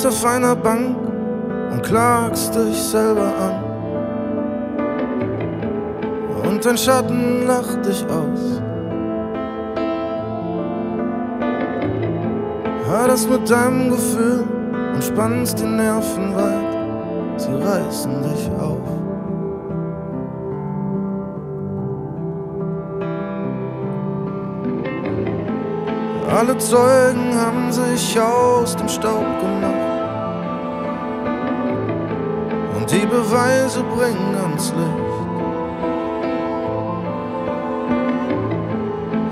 sitzt auf einer Bank und klagst dich selber an. Und dein Schatten lacht dich aus. Hör das mit deinem Gefühl und spannst die Nerven weit, sie reißen dich auf. Alle Zeugen haben sich aus dem Staub gemacht und die Beweise bringen ans Licht.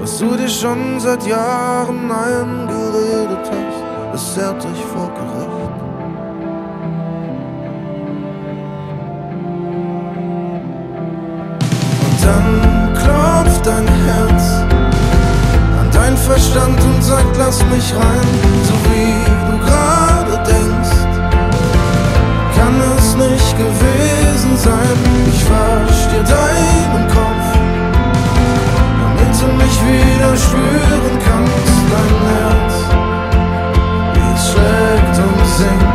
Was du dir schon seit Jahren eingeredet hast, ist zerrt dich Verstand und sagt, lass mich rein, so wie du gerade denkst. Kann es nicht gewesen sein, ich verstehe deinen Kopf, damit du mich wieder spüren kannst, dein Herz, wie es schlägt und singt.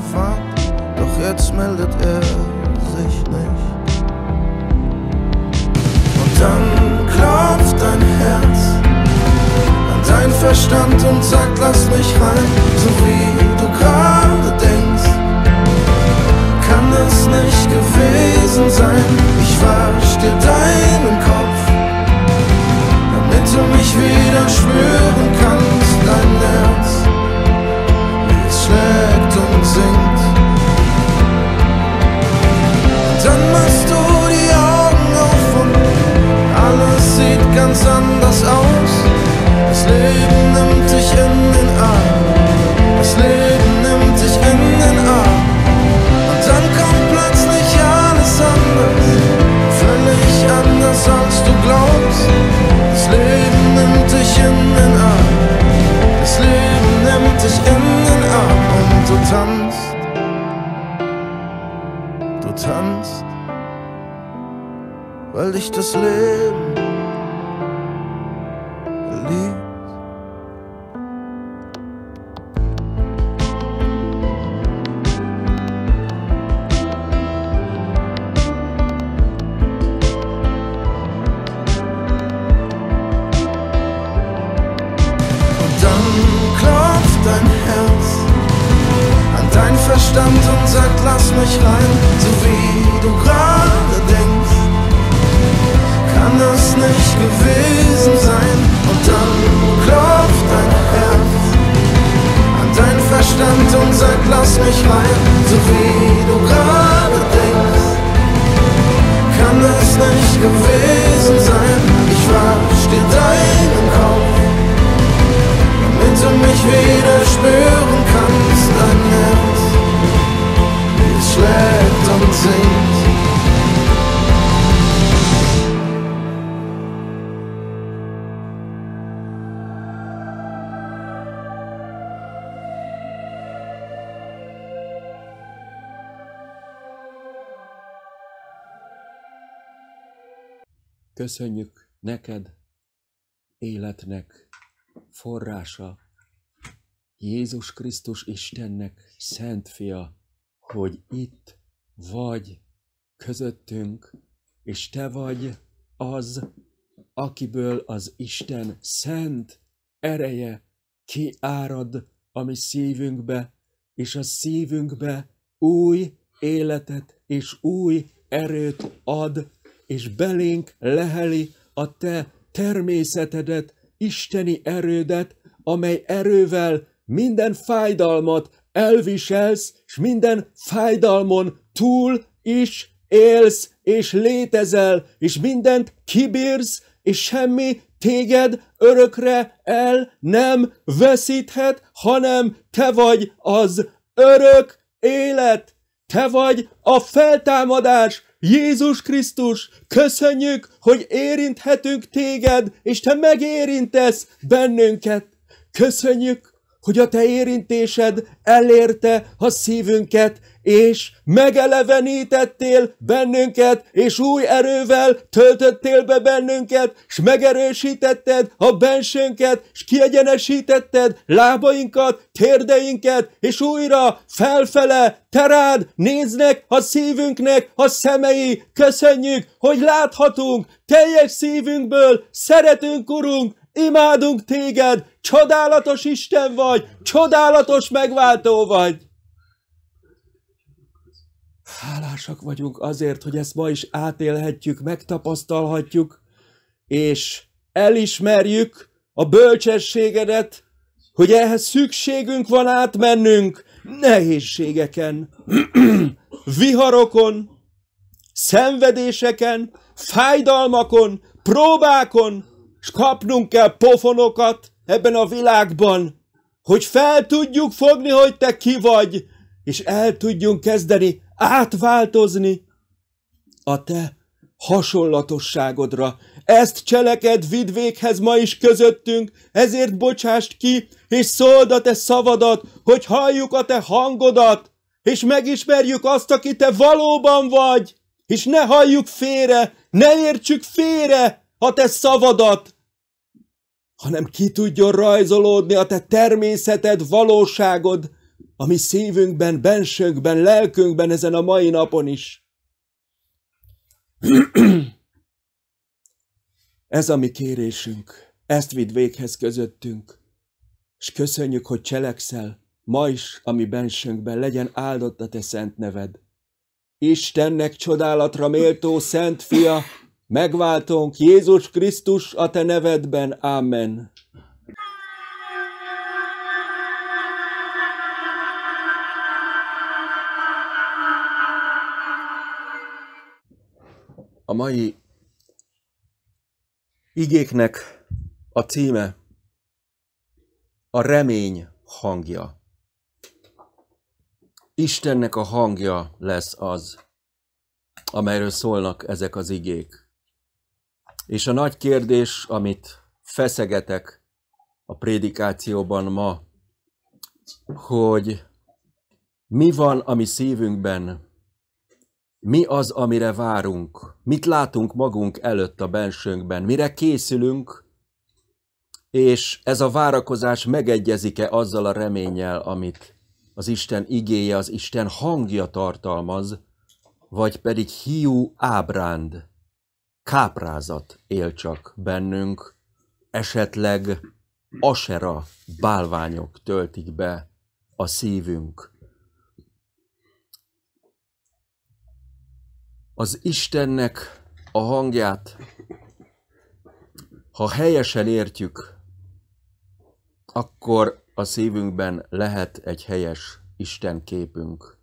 fun. tanzt, weil dich das Leben köszönjük neked, életnek forrása, Jézus Krisztus Istennek szent fia, hogy itt vagy közöttünk, és te vagy az, akiből az Isten szent ereje kiárad a mi szívünkbe, és a szívünkbe új életet és új erőt ad és belénk leheli a te természetedet, isteni erődet, amely erővel minden fájdalmat elviselsz, és minden fájdalmon túl is élsz, és létezel, és mindent kibírsz, és semmi téged örökre el nem veszíthet, hanem te vagy az örök élet, te vagy a feltámadás, Jézus Krisztus, köszönjük, hogy érinthetünk téged, és te megérintesz bennünket. Köszönjük, hogy a te érintésed elérte a szívünket, és megelevenítettél bennünket, és új erővel töltöttél be bennünket, és megerősítetted a bensőnket, és kiegyenesítetted lábainkat, térdeinket, és újra felfele terád néznek a szívünknek a szemei. Köszönjük, hogy láthatunk teljes szívünkből, szeretünk, Urunk, imádunk téged, csodálatos Isten vagy, csodálatos megváltó vagy. Hálásak vagyunk azért, hogy ezt ma is átélhetjük, megtapasztalhatjuk, és elismerjük a bölcsességedet, hogy ehhez szükségünk van átmennünk nehézségeken, viharokon, szenvedéseken, fájdalmakon, próbákon, és kapnunk kell pofonokat ebben a világban, hogy fel tudjuk fogni, hogy te ki vagy, és el tudjunk kezdeni átváltozni a te hasonlatosságodra. Ezt cseleked vidvékhez ma is közöttünk, ezért bocsást ki, és szóld a te szavadat, hogy halljuk a te hangodat, és megismerjük azt, aki te valóban vagy, és ne halljuk félre, ne értsük félre a te szavadat, hanem ki tudjon rajzolódni a te természeted, valóságod, a mi szívünkben, bensőnkben, lelkünkben ezen a mai napon is. Ez a mi kérésünk, ezt vidd véghez közöttünk, és köszönjük, hogy cselekszel, ma is, ami bensőnkben legyen áldott a te szent neved. Istennek csodálatra méltó szent fia, megváltunk Jézus Krisztus a te nevedben. Amen. A mai igéknek a címe a remény hangja. Istennek a hangja lesz az, amelyről szólnak ezek az igék. És a nagy kérdés, amit feszegetek a prédikációban ma, hogy mi van a mi szívünkben, mi az, amire várunk? Mit látunk magunk előtt a bensőnkben? Mire készülünk? És ez a várakozás megegyezik-e azzal a reménnyel, amit az Isten igéje, az Isten hangja tartalmaz, vagy pedig hiú ábránd, káprázat él csak bennünk, esetleg asera bálványok töltik be a szívünk az Istennek a hangját, ha helyesen értjük, akkor a szívünkben lehet egy helyes Isten képünk.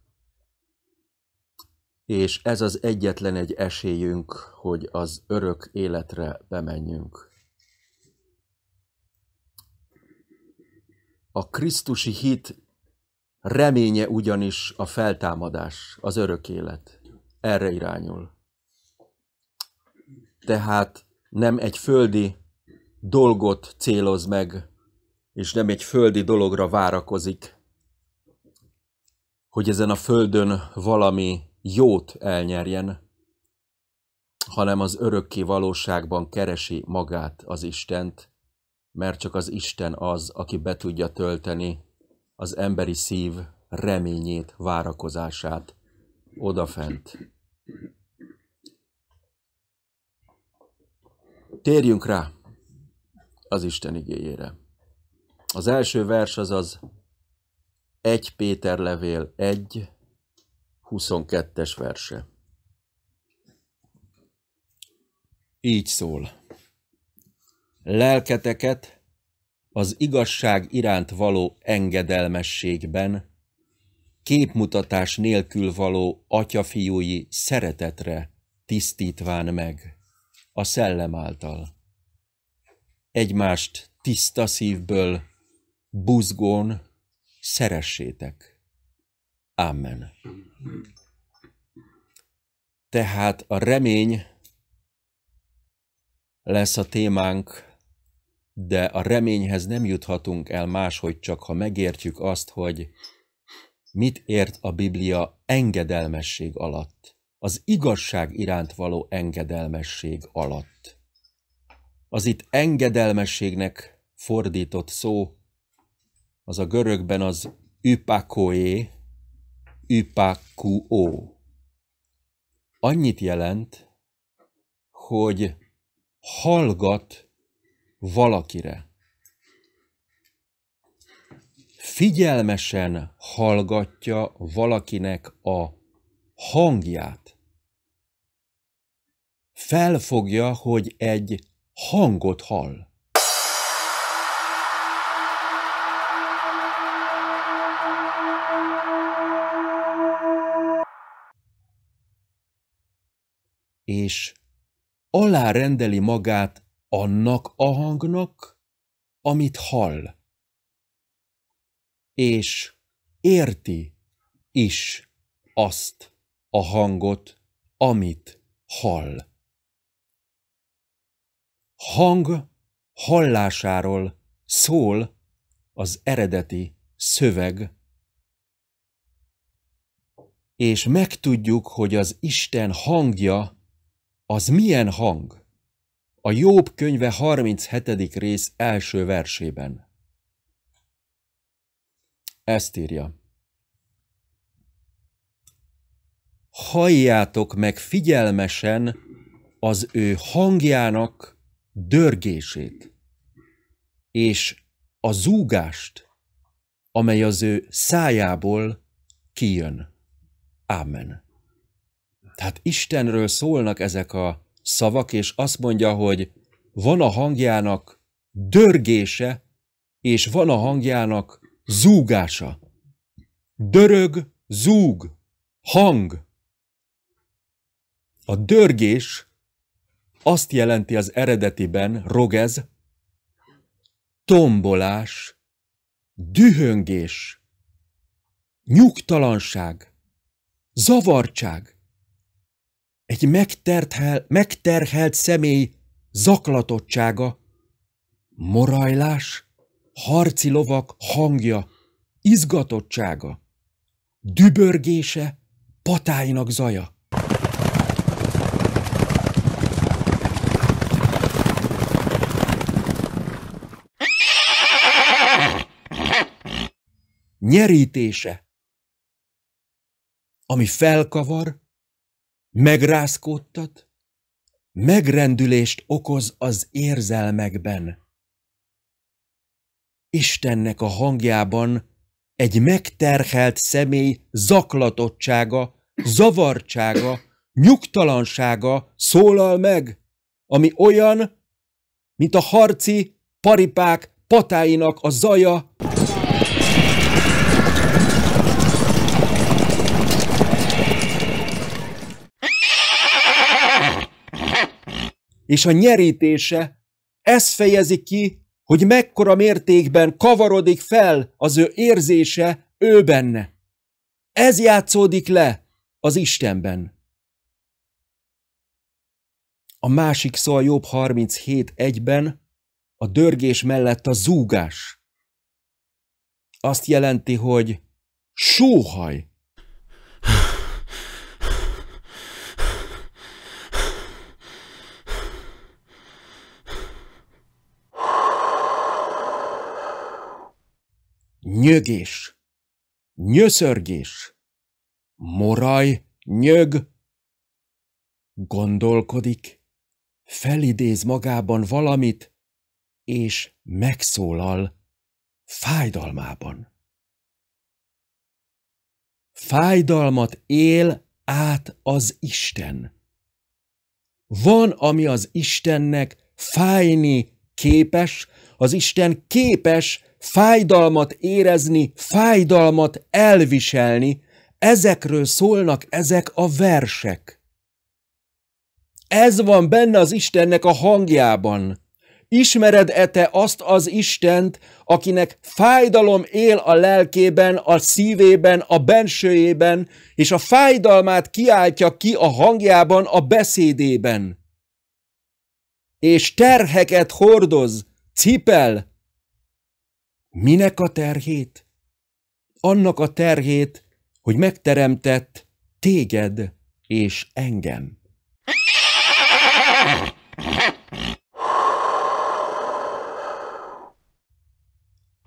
És ez az egyetlen egy esélyünk, hogy az örök életre bemenjünk. A Krisztusi hit reménye ugyanis a feltámadás, az örök élet erre irányul. Tehát nem egy földi dolgot céloz meg, és nem egy földi dologra várakozik, hogy ezen a földön valami jót elnyerjen, hanem az örökké valóságban keresi magát az Istent, mert csak az Isten az, aki be tudja tölteni az emberi szív reményét, várakozását odafent. Térjünk rá az Isten igényére. Az első vers az az 1 Péter levél 1, 22-es verse. Így szól. Lelketeket az igazság iránt való engedelmességben, képmutatás nélkül való atyafiúi szeretetre tisztítván meg a szellem által. Egymást tiszta szívből, buzgón szeressétek. Amen. Tehát a remény lesz a témánk, de a reményhez nem juthatunk el máshogy csak, ha megértjük azt, hogy mit ért a Biblia engedelmesség alatt az igazság iránt való engedelmesség alatt. Az itt engedelmességnek fordított szó, az a görögben az üpakoé, üpakuó. Annyit jelent, hogy hallgat valakire. Figyelmesen hallgatja valakinek a hangját felfogja, hogy egy hangot hall. És alárendeli magát annak a hangnak, amit hall. És érti is azt a hangot, amit hall hang hallásáról szól az eredeti szöveg, és megtudjuk, hogy az Isten hangja az milyen hang a Jobb könyve 37. rész első versében. Ezt írja. Halljátok meg figyelmesen az ő hangjának, dörgését és a zúgást, amely az ő szájából kijön. Ámen. Tehát Istenről szólnak ezek a szavak, és azt mondja, hogy van a hangjának dörgése, és van a hangjának zúgása. Dörög, zúg, hang. A dörgés azt jelenti az eredetiben rogez, tombolás, dühöngés, nyugtalanság, zavartság. Egy megterhel, megterhelt személy zaklatottsága, morajlás, harci lovak hangja, izgatottsága, dübörgése, patáinak zaja. nyerítése, ami felkavar, megrázkódtat, megrendülést okoz az érzelmekben. Istennek a hangjában egy megterhelt személy zaklatottsága, zavartsága, nyugtalansága szólal meg, ami olyan, mint a harci paripák patáinak a zaja, és a nyerítése, ez fejezi ki, hogy mekkora mértékben kavarodik fel az ő érzése ő benne. Ez játszódik le az Istenben. A másik szó a jobb 37.1-ben a dörgés mellett a zúgás. Azt jelenti, hogy sóhaj, nyögés, nyöszörgés, moraj, nyög. Gondolkodik, felidéz magában valamit, és megszólal fájdalmában. Fájdalmat él át az Isten. Van, ami az Istennek fájni képes, az Isten képes fájdalmat érezni, fájdalmat elviselni, ezekről szólnak ezek a versek. Ez van benne az Istennek a hangjában. Ismered-e te azt az Istent, akinek fájdalom él a lelkében, a szívében, a bensőjében, és a fájdalmát kiáltja ki a hangjában, a beszédében? És terheket hordoz, Cipel! Minek a terhét? Annak a terhét, hogy megteremtett téged és engem.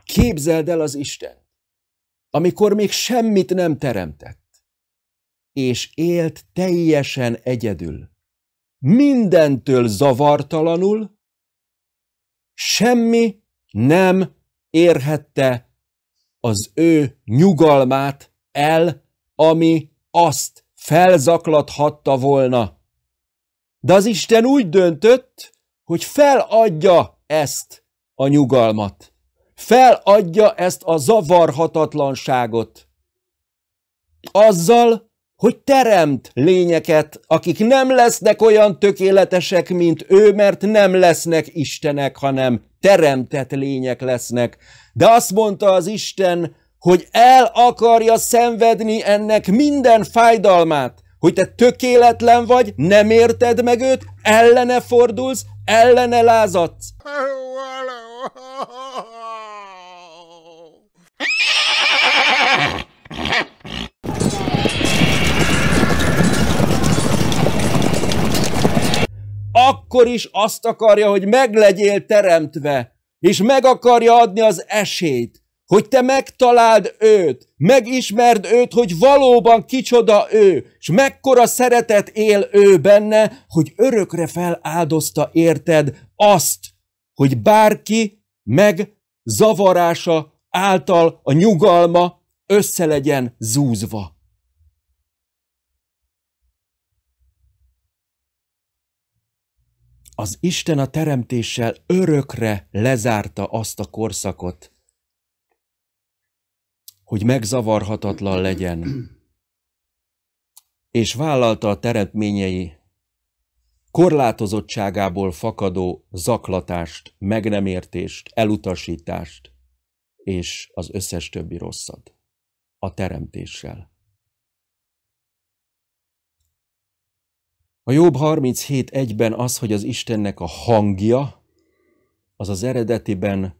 Képzeld el az Isten, amikor még semmit nem teremtett, és élt teljesen egyedül, mindentől zavartalanul, Semmi nem érhette az ő nyugalmát el, ami azt felzaklathatta volna. De az Isten úgy döntött, hogy feladja ezt a nyugalmat, feladja ezt a zavarhatatlanságot. Azzal, hogy teremt lényeket, akik nem lesznek olyan tökéletesek, mint ő, mert nem lesznek istenek, hanem teremtett lények lesznek. De azt mondta az Isten, hogy el akarja szenvedni ennek minden fájdalmát, hogy te tökéletlen vagy, nem érted meg őt, ellene fordulsz, ellene lázadsz. akkor is azt akarja, hogy meglegyél teremtve, és meg akarja adni az esélyt, hogy te megtaláld őt, megismerd őt, hogy valóban kicsoda ő, és mekkora szeretet él ő benne, hogy örökre feláldozta érted azt, hogy bárki meg zavarása által a nyugalma össze legyen zúzva. az Isten a teremtéssel örökre lezárta azt a korszakot, hogy megzavarhatatlan legyen, és vállalta a teremtményei korlátozottságából fakadó zaklatást, meg nem értést, elutasítást és az összes többi rosszat a teremtéssel. A Jobb 37.1-ben az, hogy az Istennek a hangja, az az eredetiben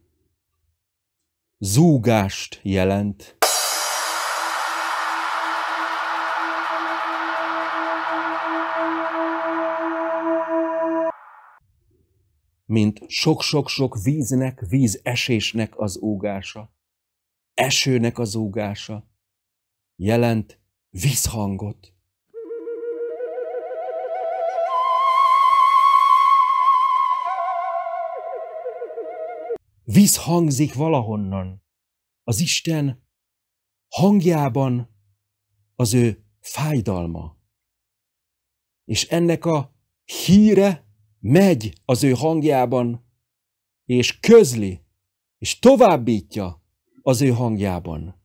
zúgást jelent. mint sok-sok-sok víznek, vízesésnek az ógása, esőnek az ógása, jelent vízhangot. víz hangzik valahonnan. Az Isten hangjában az ő fájdalma. És ennek a híre megy az ő hangjában, és közli, és továbbítja az ő hangjában.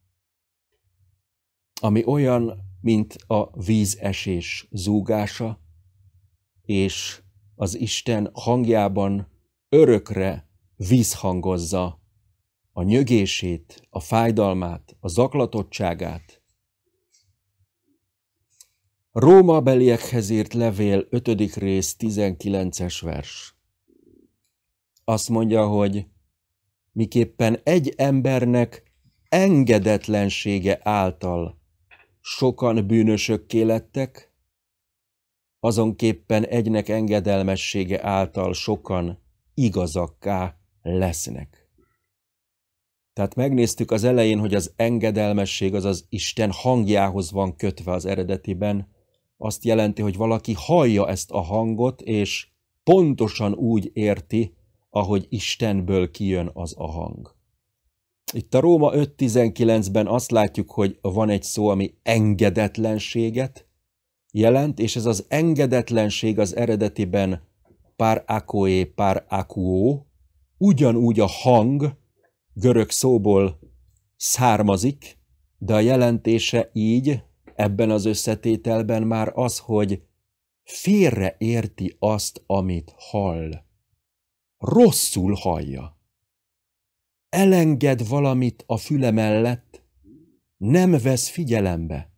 Ami olyan, mint a vízesés zúgása, és az Isten hangjában örökre vízhangozza a nyögését, a fájdalmát, a zaklatottságát. Róma beliekhez írt levél 5. rész 19-es vers. Azt mondja, hogy miképpen egy embernek engedetlensége által sokan bűnösökké lettek, azonképpen egynek engedelmessége által sokan igazakká lesznek. Tehát megnéztük az elején, hogy az engedelmesség az az Isten hangjához van kötve az eredetiben. Azt jelenti, hogy valaki hallja ezt a hangot, és pontosan úgy érti, ahogy Istenből kijön az a hang. Itt a Róma 5.19-ben azt látjuk, hogy van egy szó, ami engedetlenséget jelent, és ez az engedetlenség az eredetiben par akoé, par akuó, ugyanúgy a hang görög szóból származik, de a jelentése így, ebben az összetételben már az, hogy érti azt, amit hall. Rosszul hallja. Elenged valamit a füle mellett, nem vesz figyelembe.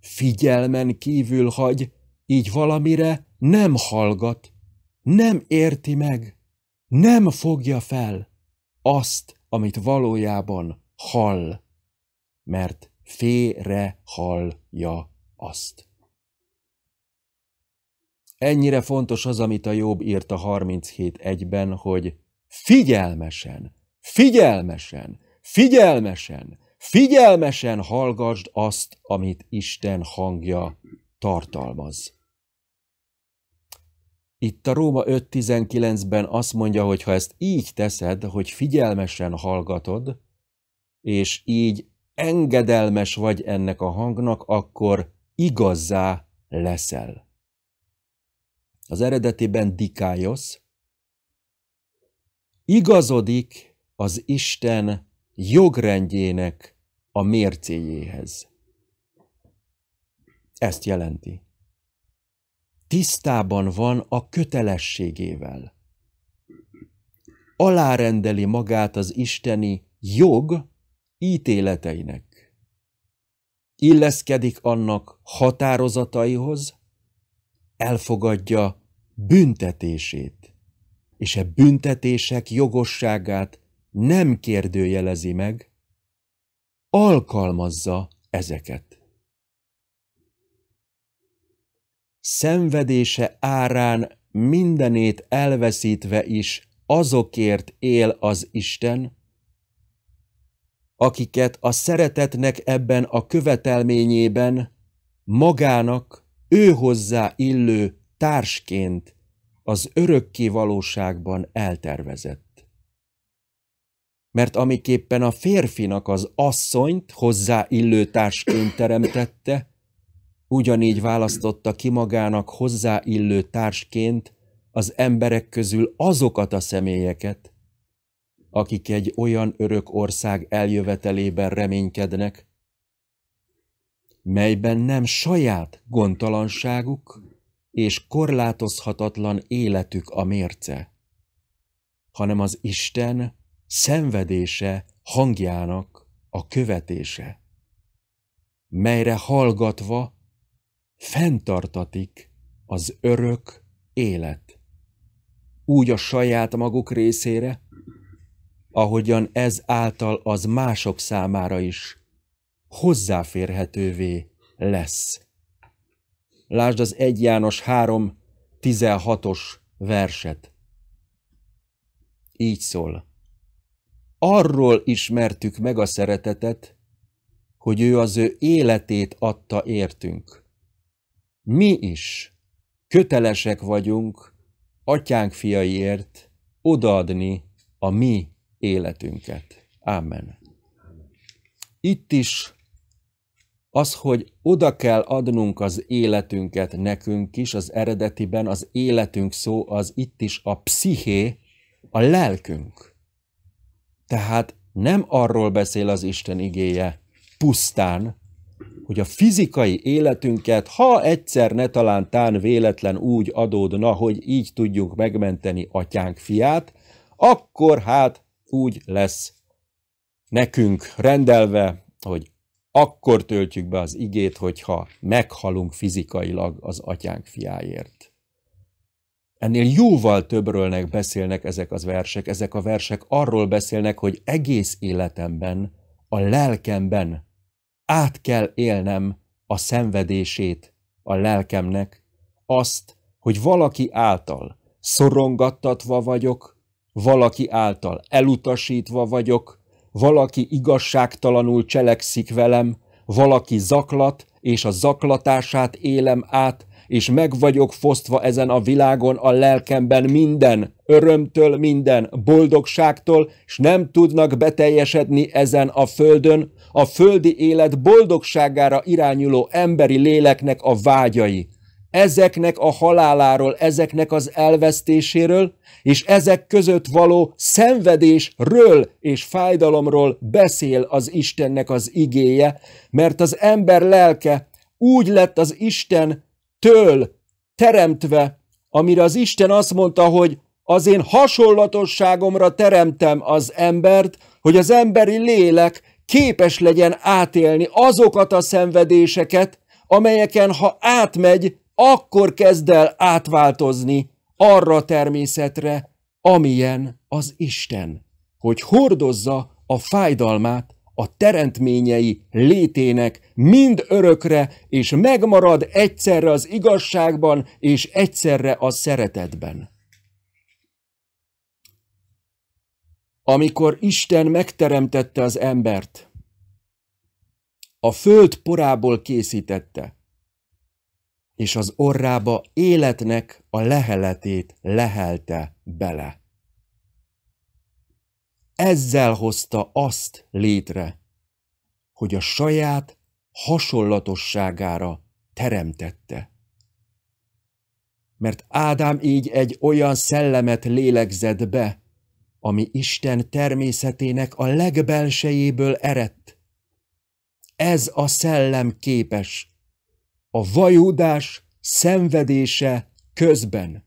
Figyelmen kívül hagy, így valamire nem hallgat, nem érti meg nem fogja fel azt, amit valójában hall, mert félre hallja azt. Ennyire fontos az, amit a Jobb írt a 37.1-ben, hogy figyelmesen, figyelmesen, figyelmesen, figyelmesen hallgassd azt, amit Isten hangja tartalmaz. Itt a Róma 5.19-ben azt mondja, hogy ha ezt így teszed, hogy figyelmesen hallgatod, és így engedelmes vagy ennek a hangnak, akkor igazzá leszel. Az eredetiben dikájosz. Igazodik az Isten jogrendjének a mércéjéhez. Ezt jelenti tisztában van a kötelességével. Alárendeli magát az isteni jog ítéleteinek. Illeszkedik annak határozataihoz, elfogadja büntetését, és e büntetések jogosságát nem kérdőjelezi meg, alkalmazza ezeket. szenvedése árán mindenét elveszítve is azokért él az Isten, akiket a szeretetnek ebben a követelményében magának ő hozzá illő társként az örökké valóságban eltervezett. Mert amiképpen a férfinak az asszonyt hozzá illő társként teremtette, Ugyanígy választotta ki magának hozzáillő társként az emberek közül azokat a személyeket, akik egy olyan örök ország eljövetelében reménykednek, melyben nem saját gondtalanságuk és korlátozhatatlan életük a mérce, hanem az Isten szenvedése hangjának a követése, melyre hallgatva fenntartatik az örök élet. Úgy a saját maguk részére, ahogyan ez által az mások számára is hozzáférhetővé lesz. Lásd az 1 János 316 os verset. Így szól. Arról ismertük meg a szeretetet, hogy ő az ő életét adta értünk mi is kötelesek vagyunk atyánk fiaiért odaadni a mi életünket. Amen. Itt is az, hogy oda kell adnunk az életünket nekünk is, az eredetiben az életünk szó, az itt is a psziché, a lelkünk. Tehát nem arról beszél az Isten igéje pusztán, hogy a fizikai életünket, ha egyszer ne talán tán véletlen úgy adódna, hogy így tudjunk megmenteni atyánk fiát, akkor hát úgy lesz nekünk rendelve, hogy akkor töltjük be az igét, hogyha meghalunk fizikailag az atyánk fiáért. Ennél jóval többről beszélnek ezek az versek. Ezek a versek arról beszélnek, hogy egész életemben, a lelkemben át kell élnem a szenvedését a lelkemnek, azt, hogy valaki által szorongattatva vagyok, valaki által elutasítva vagyok, valaki igazságtalanul cselekszik velem, valaki zaklat, és a zaklatását élem át, és meg vagyok fosztva ezen a világon a lelkemben minden, örömtől minden, boldogságtól, s nem tudnak beteljesedni ezen a földön, a földi élet boldogságára irányuló emberi léleknek a vágyai ezeknek a haláláról, ezeknek az elvesztéséről, és ezek között való szenvedésről és fájdalomról beszél az Istennek az igéje, mert az ember lelke úgy lett az Isten től teremtve, amire az Isten azt mondta, hogy az én hasonlatosságomra teremtem az embert, hogy az emberi lélek képes legyen átélni azokat a szenvedéseket, amelyeken, ha átmegy, akkor kezd el átváltozni arra a természetre, amilyen az Isten, hogy hordozza a fájdalmát a teremtményei létének mind örökre, és megmarad egyszerre az igazságban, és egyszerre a szeretetben. Amikor Isten megteremtette az embert, a föld porából készítette, és az orrába életnek a leheletét lehelte bele ezzel hozta azt létre, hogy a saját hasonlatosságára teremtette. Mert Ádám így egy olyan szellemet lélegzett be, ami Isten természetének a legbelsejéből erett. Ez a szellem képes. A vajudás, szenvedése közben,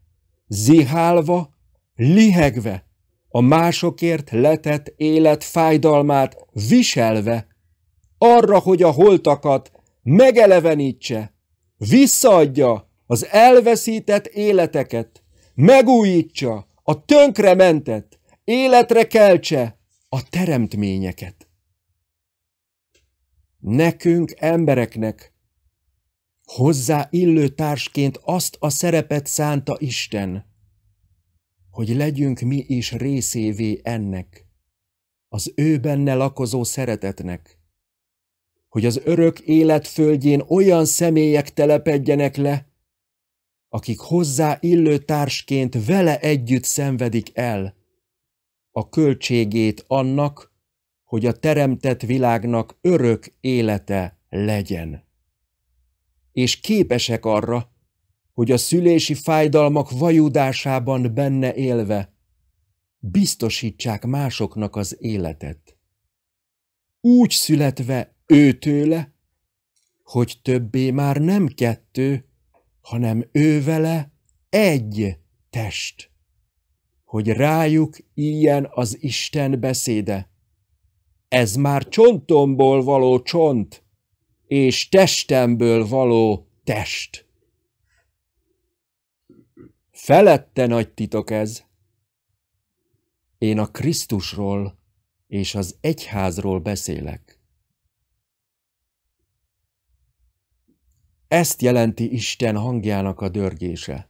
zihálva, lihegve, a másokért letett élet fájdalmát viselve, arra, hogy a holtakat megelevenítse, visszaadja az elveszített életeket, megújítsa a tönkrementett, életre keltse a teremtményeket. Nekünk, embereknek, hozzá illő társként azt a szerepet szánta Isten – hogy legyünk mi is részévé ennek, az ő benne lakozó szeretetnek, hogy az örök élet földjén olyan személyek telepedjenek le, akik hozzá illő társként vele együtt szenvedik el a költségét annak, hogy a teremtett világnak örök élete legyen. És képesek arra, hogy a szülési fájdalmak vajudásában benne élve biztosítsák másoknak az életet. Úgy születve őtőle, hogy többé már nem kettő, hanem ővele egy test, hogy rájuk ilyen az Isten beszéde. Ez már csontomból való csont, és testemből való test. Felette nagy titok ez! Én a Krisztusról és az egyházról beszélek. Ezt jelenti Isten hangjának a dörgése.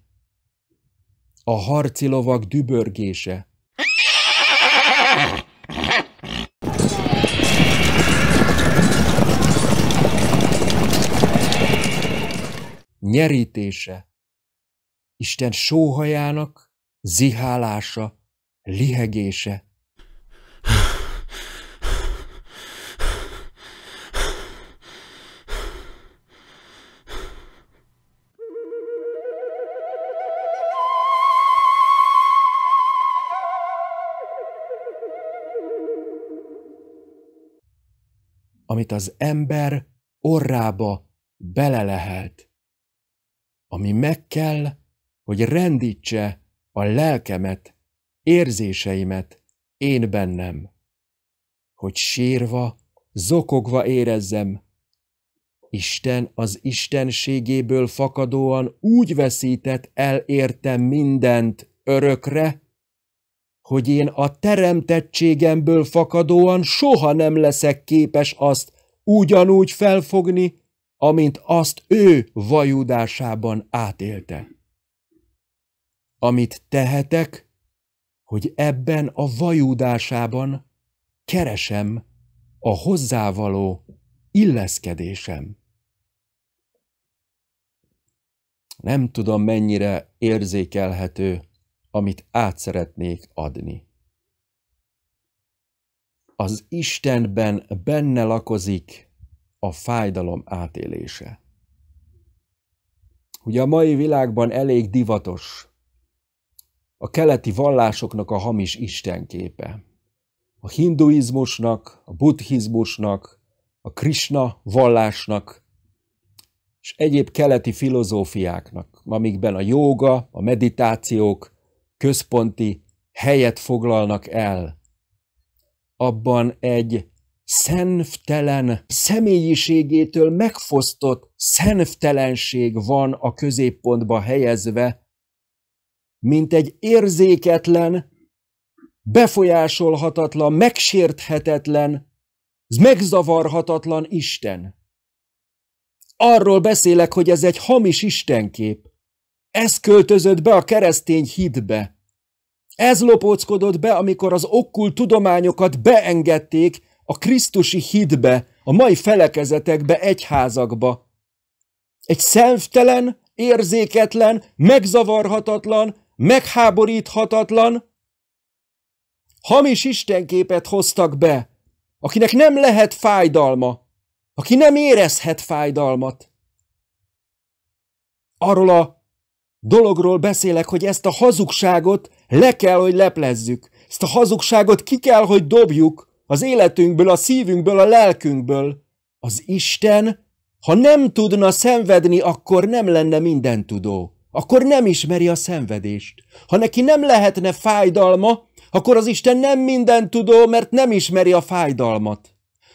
A harci lovak dübörgése. Nyerítése. Isten sóhajának zihálása, lihegése. amit az ember orrába belelehelt. Ami meg kell, hogy rendítse a lelkemet, érzéseimet, én bennem, hogy sírva, zokogva érezzem, Isten az istenségéből fakadóan úgy veszített el értem mindent örökre, hogy én a teremtettségemből fakadóan soha nem leszek képes azt ugyanúgy felfogni, amint azt ő vajudásában átélte. Amit tehetek, hogy ebben a vajúdásában keresem a hozzávaló illeszkedésem. Nem tudom, mennyire érzékelhető, amit át szeretnék adni. Az Istenben benne lakozik a fájdalom átélése. Ugye a mai világban elég divatos a keleti vallásoknak a hamis istenképe. A hinduizmusnak, a buddhizmusnak, a Krishna vallásnak, és egyéb keleti filozófiáknak, amikben a jóga, a meditációk központi helyet foglalnak el. Abban egy szenftelen személyiségétől megfosztott szenftelenség van a középpontba helyezve, mint egy érzéketlen, befolyásolhatatlan, megsérthetetlen, megzavarhatatlan Isten. Arról beszélek, hogy ez egy hamis istenkép. Ez költözött be a keresztény hitbe. Ez lopóckodott be, amikor az okkult tudományokat beengedték a krisztusi hitbe, a mai felekezetekbe, egyházakba. Egy szelftelen, érzéketlen, megzavarhatatlan, megháboríthatatlan, hamis istenképet hoztak be, akinek nem lehet fájdalma, aki nem érezhet fájdalmat. Arról a dologról beszélek, hogy ezt a hazugságot le kell, hogy leplezzük. Ezt a hazugságot ki kell, hogy dobjuk az életünkből, a szívünkből, a lelkünkből. Az Isten, ha nem tudna szenvedni, akkor nem lenne mindentudó akkor nem ismeri a szenvedést. Ha neki nem lehetne fájdalma, akkor az Isten nem minden tudó, mert nem ismeri a fájdalmat.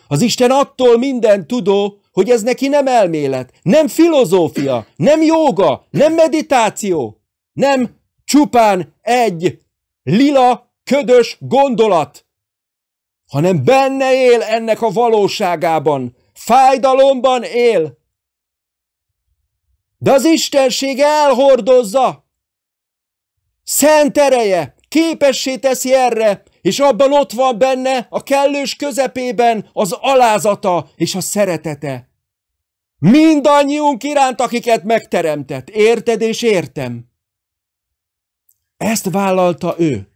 Az Isten attól minden tudó, hogy ez neki nem elmélet, nem filozófia, nem jóga, nem meditáció, nem csupán egy lila, ködös gondolat, hanem benne él ennek a valóságában, fájdalomban él, de az Istenség elhordozza. Szent ereje képessé teszi erre, és abban ott van benne a kellős közepében az alázata és a szeretete. Mindannyiunk iránt, akiket megteremtett, érted és értem. Ezt vállalta ő.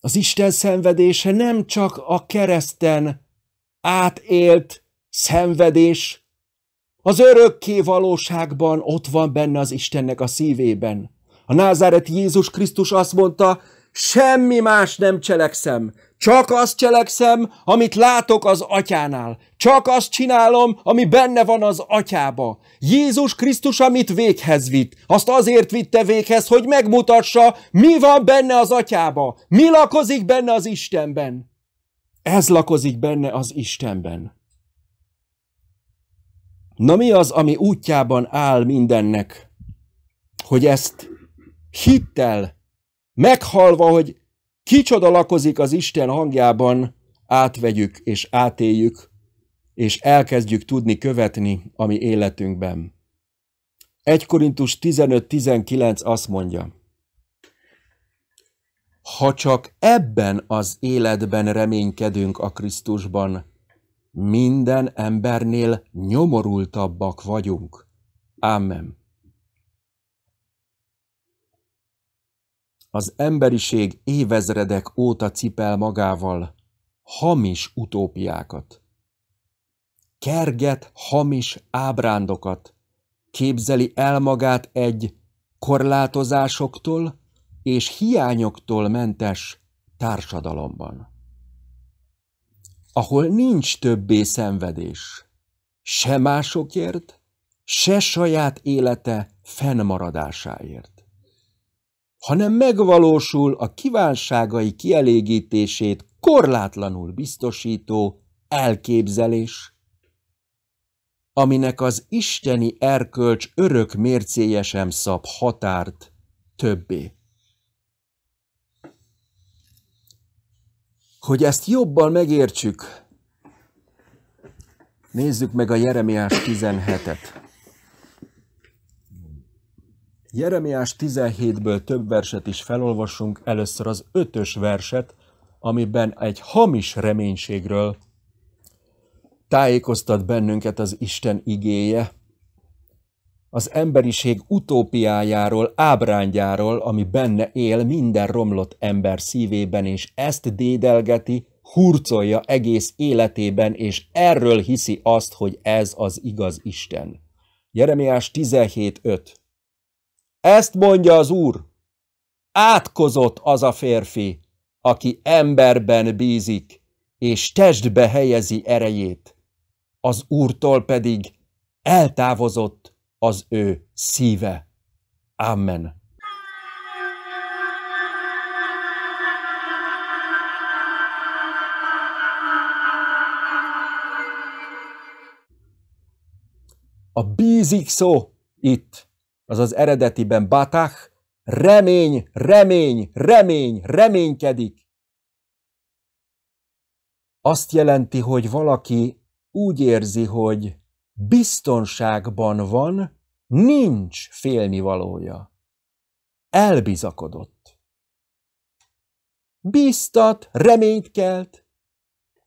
Az Isten szenvedése nem csak a kereszten átélt szenvedés, az örökké valóságban ott van benne az Istennek a szívében. A názáret Jézus Krisztus azt mondta, semmi más nem cselekszem, csak azt cselekszem, amit látok az atyánál. Csak azt csinálom, ami benne van az atyába. Jézus Krisztus, amit véghez vitt, azt azért vitte véghez, hogy megmutassa, mi van benne az atyába, mi lakozik benne az Istenben. Ez lakozik benne az Istenben. Na mi az, ami útjában áll mindennek, hogy ezt hittel, meghalva, hogy kicsoda lakozik az Isten hangjában, átvegyük és átéljük, és elkezdjük tudni követni a mi életünkben. 1 Korintus 15-19 azt mondja, ha csak ebben az életben reménykedünk a Krisztusban, minden embernél nyomorultabbak vagyunk. Amen. Az emberiség évezredek óta cipel magával hamis utópiákat. Kerget hamis ábrándokat, képzeli el magát egy korlátozásoktól és hiányoktól mentes társadalomban ahol nincs többé szenvedés. Se másokért, se saját élete fennmaradásáért. Hanem megvalósul a kívánságai kielégítését korlátlanul biztosító elképzelés, aminek az isteni erkölcs örök mércéje sem szab határt többé. Hogy ezt jobban megértsük, nézzük meg a Jeremiás 17-et. Jeremiás 17-ből több verset is felolvasunk, először az ötös verset, amiben egy hamis reménységről tájékoztat bennünket az Isten igéje, az emberiség utópiájáról, ábrándjáról, ami benne él minden romlott ember szívében, és ezt dédelgeti, hurcolja egész életében, és erről hiszi azt, hogy ez az igaz Isten. Jeremiás 17.5 Ezt mondja az Úr, átkozott az a férfi, aki emberben bízik, és testbe helyezi erejét, az Úrtól pedig eltávozott az ő szíve. Amen. A bízik szó itt, az az eredetiben batach, remény, remény, remény, reménykedik. Azt jelenti, hogy valaki úgy érzi, hogy Biztonságban van, nincs félnivalója. Elbizakodott. Biztat, reményt kelt.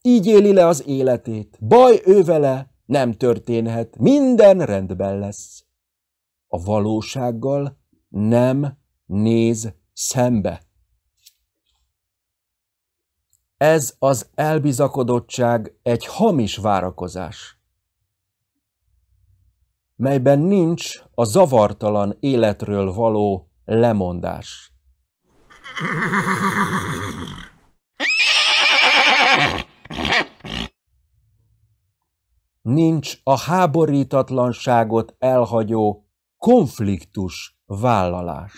Így éli le az életét. Baj ő vele nem történhet. Minden rendben lesz. A valósággal nem néz szembe. Ez az elbizakodottság egy hamis várakozás melyben nincs a zavartalan életről való lemondás. Nincs a háborítatlanságot elhagyó konfliktus vállalás.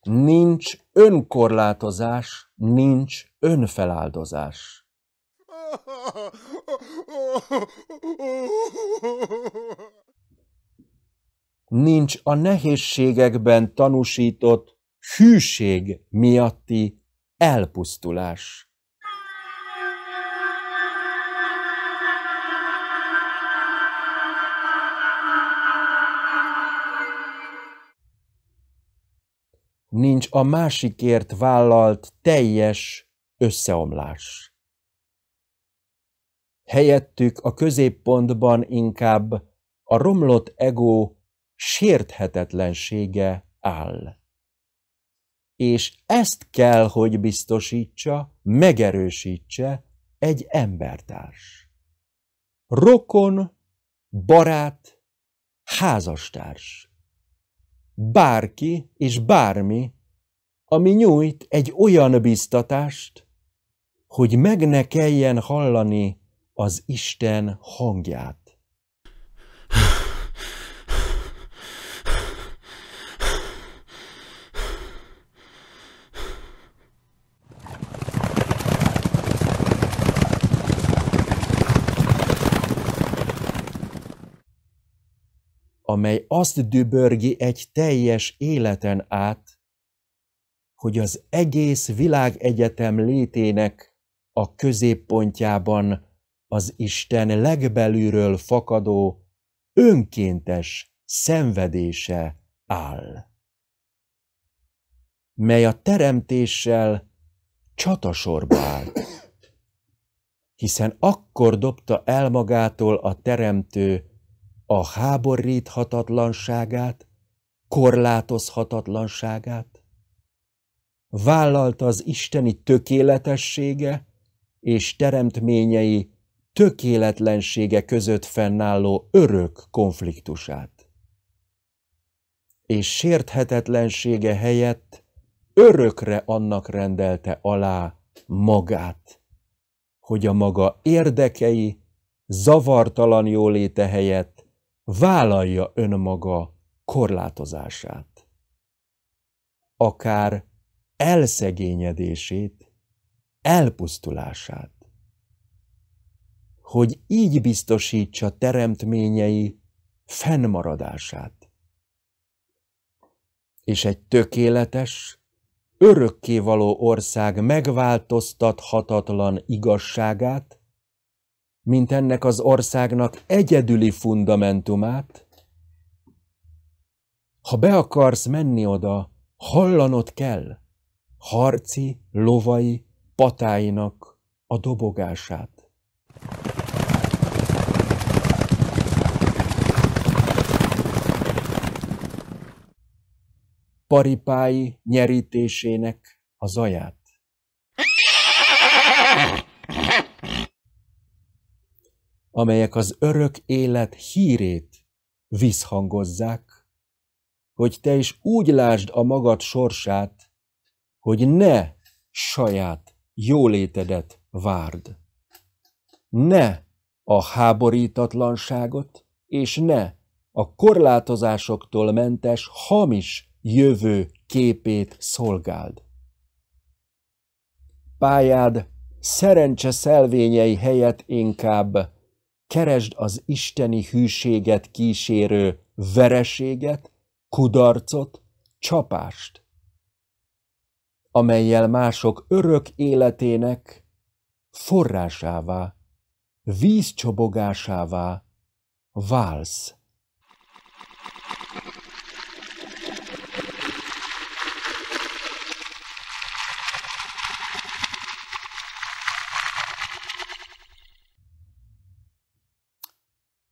Nincs önkorlátozás, nincs önfeláldozás. Nincs a nehézségekben tanúsított hűség miatti elpusztulás. Nincs a másikért vállalt teljes összeomlás. Helyettük a középpontban inkább a romlott ego sérthetetlensége áll. És ezt kell, hogy biztosítsa, megerősítse egy embertárs. Rokon, barát, házastárs. Bárki és bármi, ami nyújt egy olyan biztatást, hogy meg ne kelljen hallani az Isten hangját. amely azt dübörgi egy teljes életen át, hogy az egész világegyetem létének a középpontjában az Isten legbelülről fakadó, önkéntes szenvedése áll, mely a teremtéssel csatasorba állt, hiszen akkor dobta el magától a teremtő a háboríthatatlanságát, korlátozhatatlanságát, vállalta az isteni tökéletessége, és teremtményei tökéletlensége között fennálló örök konfliktusát. És sérthetetlensége helyett örökre annak rendelte alá magát, hogy a maga érdekei zavartalan jóléte helyett vállalja önmaga korlátozását. Akár elszegényedését, elpusztulását, hogy így biztosítsa teremtményei fennmaradását. És egy tökéletes, örökkévaló ország megváltoztathatatlan igazságát, mint ennek az országnak egyedüli fundamentumát, ha be akarsz menni oda, hallanod kell harci, lovai patáinak a dobogását. Paripái nyerítésének a zaját. amelyek az örök élet hírét visszhangozzák, hogy te is úgy lásd a magad sorsát, hogy ne saját jólétedet várd. Ne a háborítatlanságot, és ne a korlátozásoktól mentes hamis jövő képét szolgáld. Pályád szerencse szelvényei helyett inkább keresd az isteni hűséget kísérő vereséget, kudarcot, csapást amelyel mások örök életének forrásává, vízcsobogásává válsz.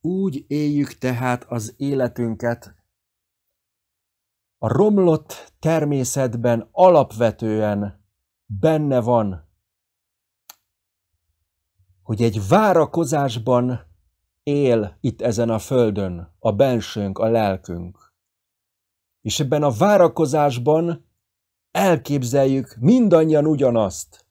Úgy éljük tehát az életünket, a romlott természetben alapvetően benne van, hogy egy várakozásban él itt ezen a földön a bensőnk, a lelkünk. És ebben a várakozásban elképzeljük mindannyian ugyanazt,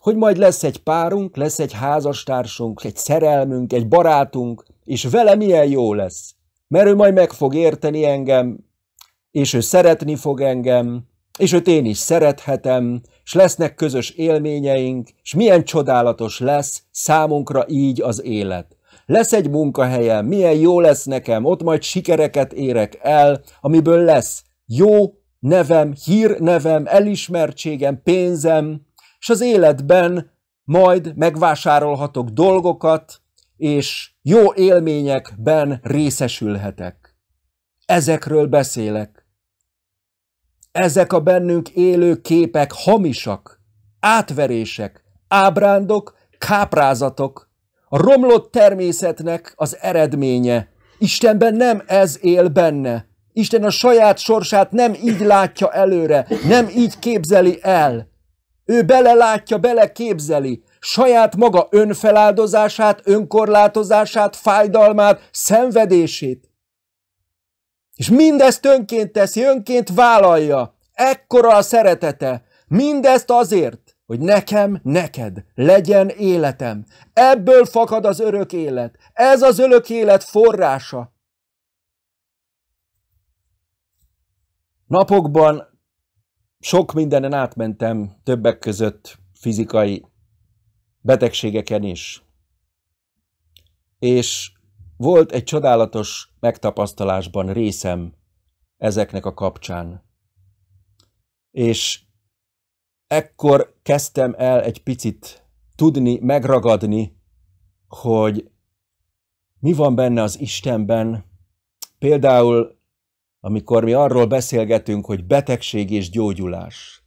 hogy majd lesz egy párunk, lesz egy házastársunk, egy szerelmünk, egy barátunk, és vele milyen jó lesz, mert ő majd meg fog érteni engem, és ő szeretni fog engem, és őt én is szerethetem, és lesznek közös élményeink, és milyen csodálatos lesz számunkra így az élet. Lesz egy munkahelyem, milyen jó lesz nekem, ott majd sikereket érek el, amiből lesz jó nevem, hírnevem, elismertségem, pénzem, és az életben majd megvásárolhatok dolgokat, és jó élményekben részesülhetek. Ezekről beszélek. Ezek a bennünk élő képek hamisak, átverések, ábrándok, káprázatok, a romlott természetnek az eredménye. Istenben nem ez él benne. Isten a saját sorsát nem így látja előre, nem így képzeli el. Ő belelátja, beleképzeli, saját maga önfeláldozását, önkorlátozását, fájdalmát, szenvedését. És mindezt önként teszi, önként vállalja. Ekkora a szeretete. Mindezt azért, hogy nekem, neked legyen életem. Ebből fakad az örök élet. Ez az örök élet forrása. Napokban sok mindenen átmentem, többek között fizikai betegségeken is. És volt egy csodálatos megtapasztalásban részem ezeknek a kapcsán. És ekkor kezdtem el egy picit tudni, megragadni, hogy mi van benne az Istenben. Például, amikor mi arról beszélgetünk, hogy betegség és gyógyulás.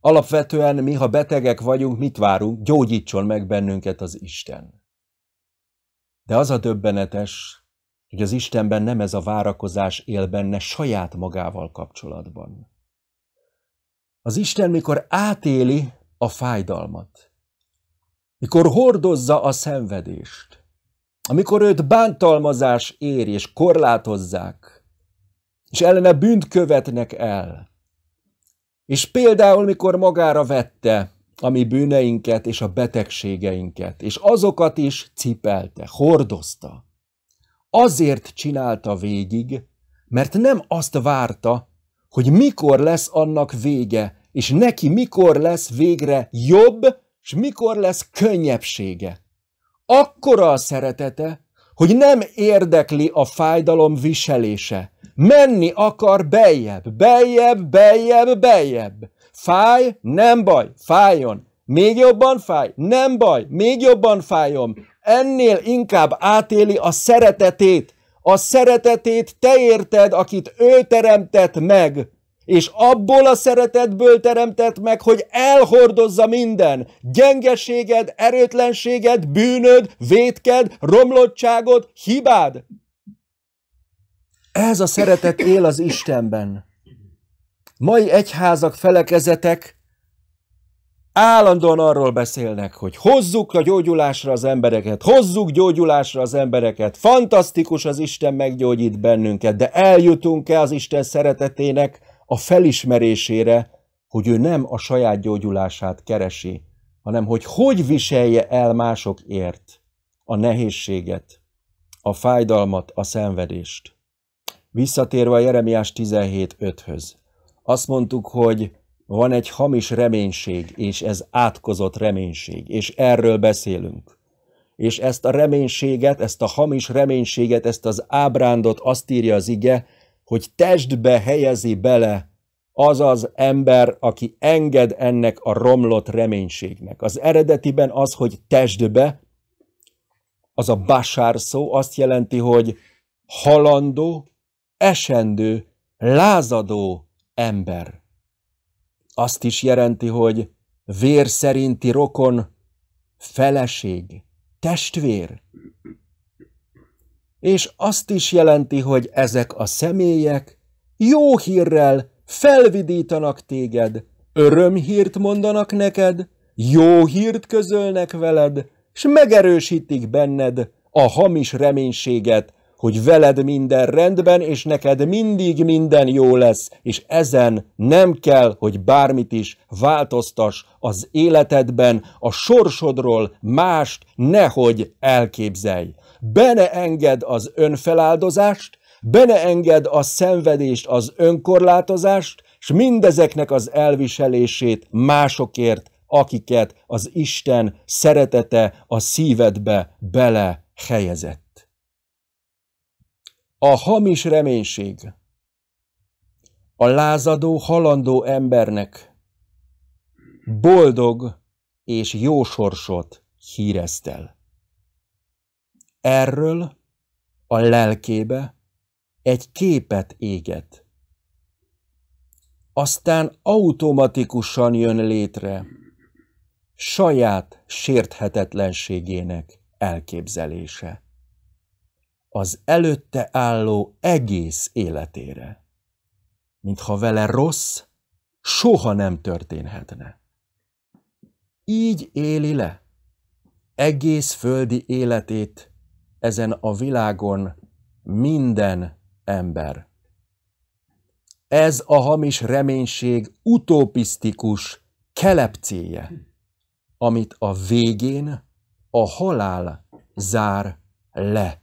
Alapvetően mi, ha betegek vagyunk, mit várunk? Gyógyítson meg bennünket az Isten. De az a döbbenetes, hogy az Istenben nem ez a várakozás él benne saját magával kapcsolatban. Az Isten, mikor átéli a fájdalmat, mikor hordozza a szenvedést, amikor őt bántalmazás ér és korlátozzák, és ellene bűnt követnek el, és például, mikor magára vette a mi bűneinket és a betegségeinket, és azokat is cipelte, hordozta Azért csinálta végig, mert nem azt várta, hogy mikor lesz annak vége, és neki mikor lesz végre jobb, és mikor lesz könnyebbsége. Akkora a szeretete, hogy nem érdekli a fájdalom viselése. Menni akar beljebb, beljebb, beljebb, beljebb. Fáj, nem baj, fájjon, még jobban fáj? Nem baj, még jobban fájom. Ennél inkább átéli a szeretetét. A szeretetét te érted, akit ő teremtett meg. És abból a szeretetből teremtett meg, hogy elhordozza minden. Gyengeséged, erőtlenséged, bűnöd, vétked, romlottságod, hibád. Ez a szeretet él az Istenben. Mai egyházak, felekezetek Állandóan arról beszélnek, hogy hozzuk a gyógyulásra az embereket, hozzuk gyógyulásra az embereket, fantasztikus az Isten meggyógyít bennünket, de eljutunk-e az Isten szeretetének a felismerésére, hogy ő nem a saját gyógyulását keresi, hanem hogy hogy viselje el másokért a nehézséget, a fájdalmat, a szenvedést. Visszatérve a Jeremiás 17.5-höz. Azt mondtuk, hogy van egy hamis reménység, és ez átkozott reménység, és erről beszélünk. És ezt a reménységet, ezt a hamis reménységet, ezt az ábrándot azt írja az ige, hogy testbe helyezi bele az az ember, aki enged ennek a romlott reménységnek. Az eredetiben az, hogy testbe, az a basár szó azt jelenti, hogy halandó, esendő, lázadó ember azt is jelenti, hogy vér szerinti rokon, feleség, testvér. És azt is jelenti, hogy ezek a személyek jó hírrel felvidítanak téged, örömhírt mondanak neked, jó hírt közölnek veled, s megerősítik benned a hamis reménységet, hogy veled minden rendben, és neked mindig minden jó lesz, és ezen nem kell, hogy bármit is változtas az életedben, a sorsodról mást nehogy elképzelj. Bene enged az önfeláldozást, bene enged a szenvedést, az önkorlátozást, és mindezeknek az elviselését másokért, akiket az Isten szeretete a szívedbe bele helyezett. A hamis reménység. A lázadó, halandó embernek boldog és jó sorsot híreztel. Erről a lelkébe egy képet éget. Aztán automatikusan jön létre saját sérthetetlenségének elképzelése az előtte álló egész életére. Mintha vele rossz soha nem történhetne. Így éli le egész földi életét ezen a világon minden ember. Ez a hamis reménység utopisztikus kelepcéje, amit a végén a halál zár le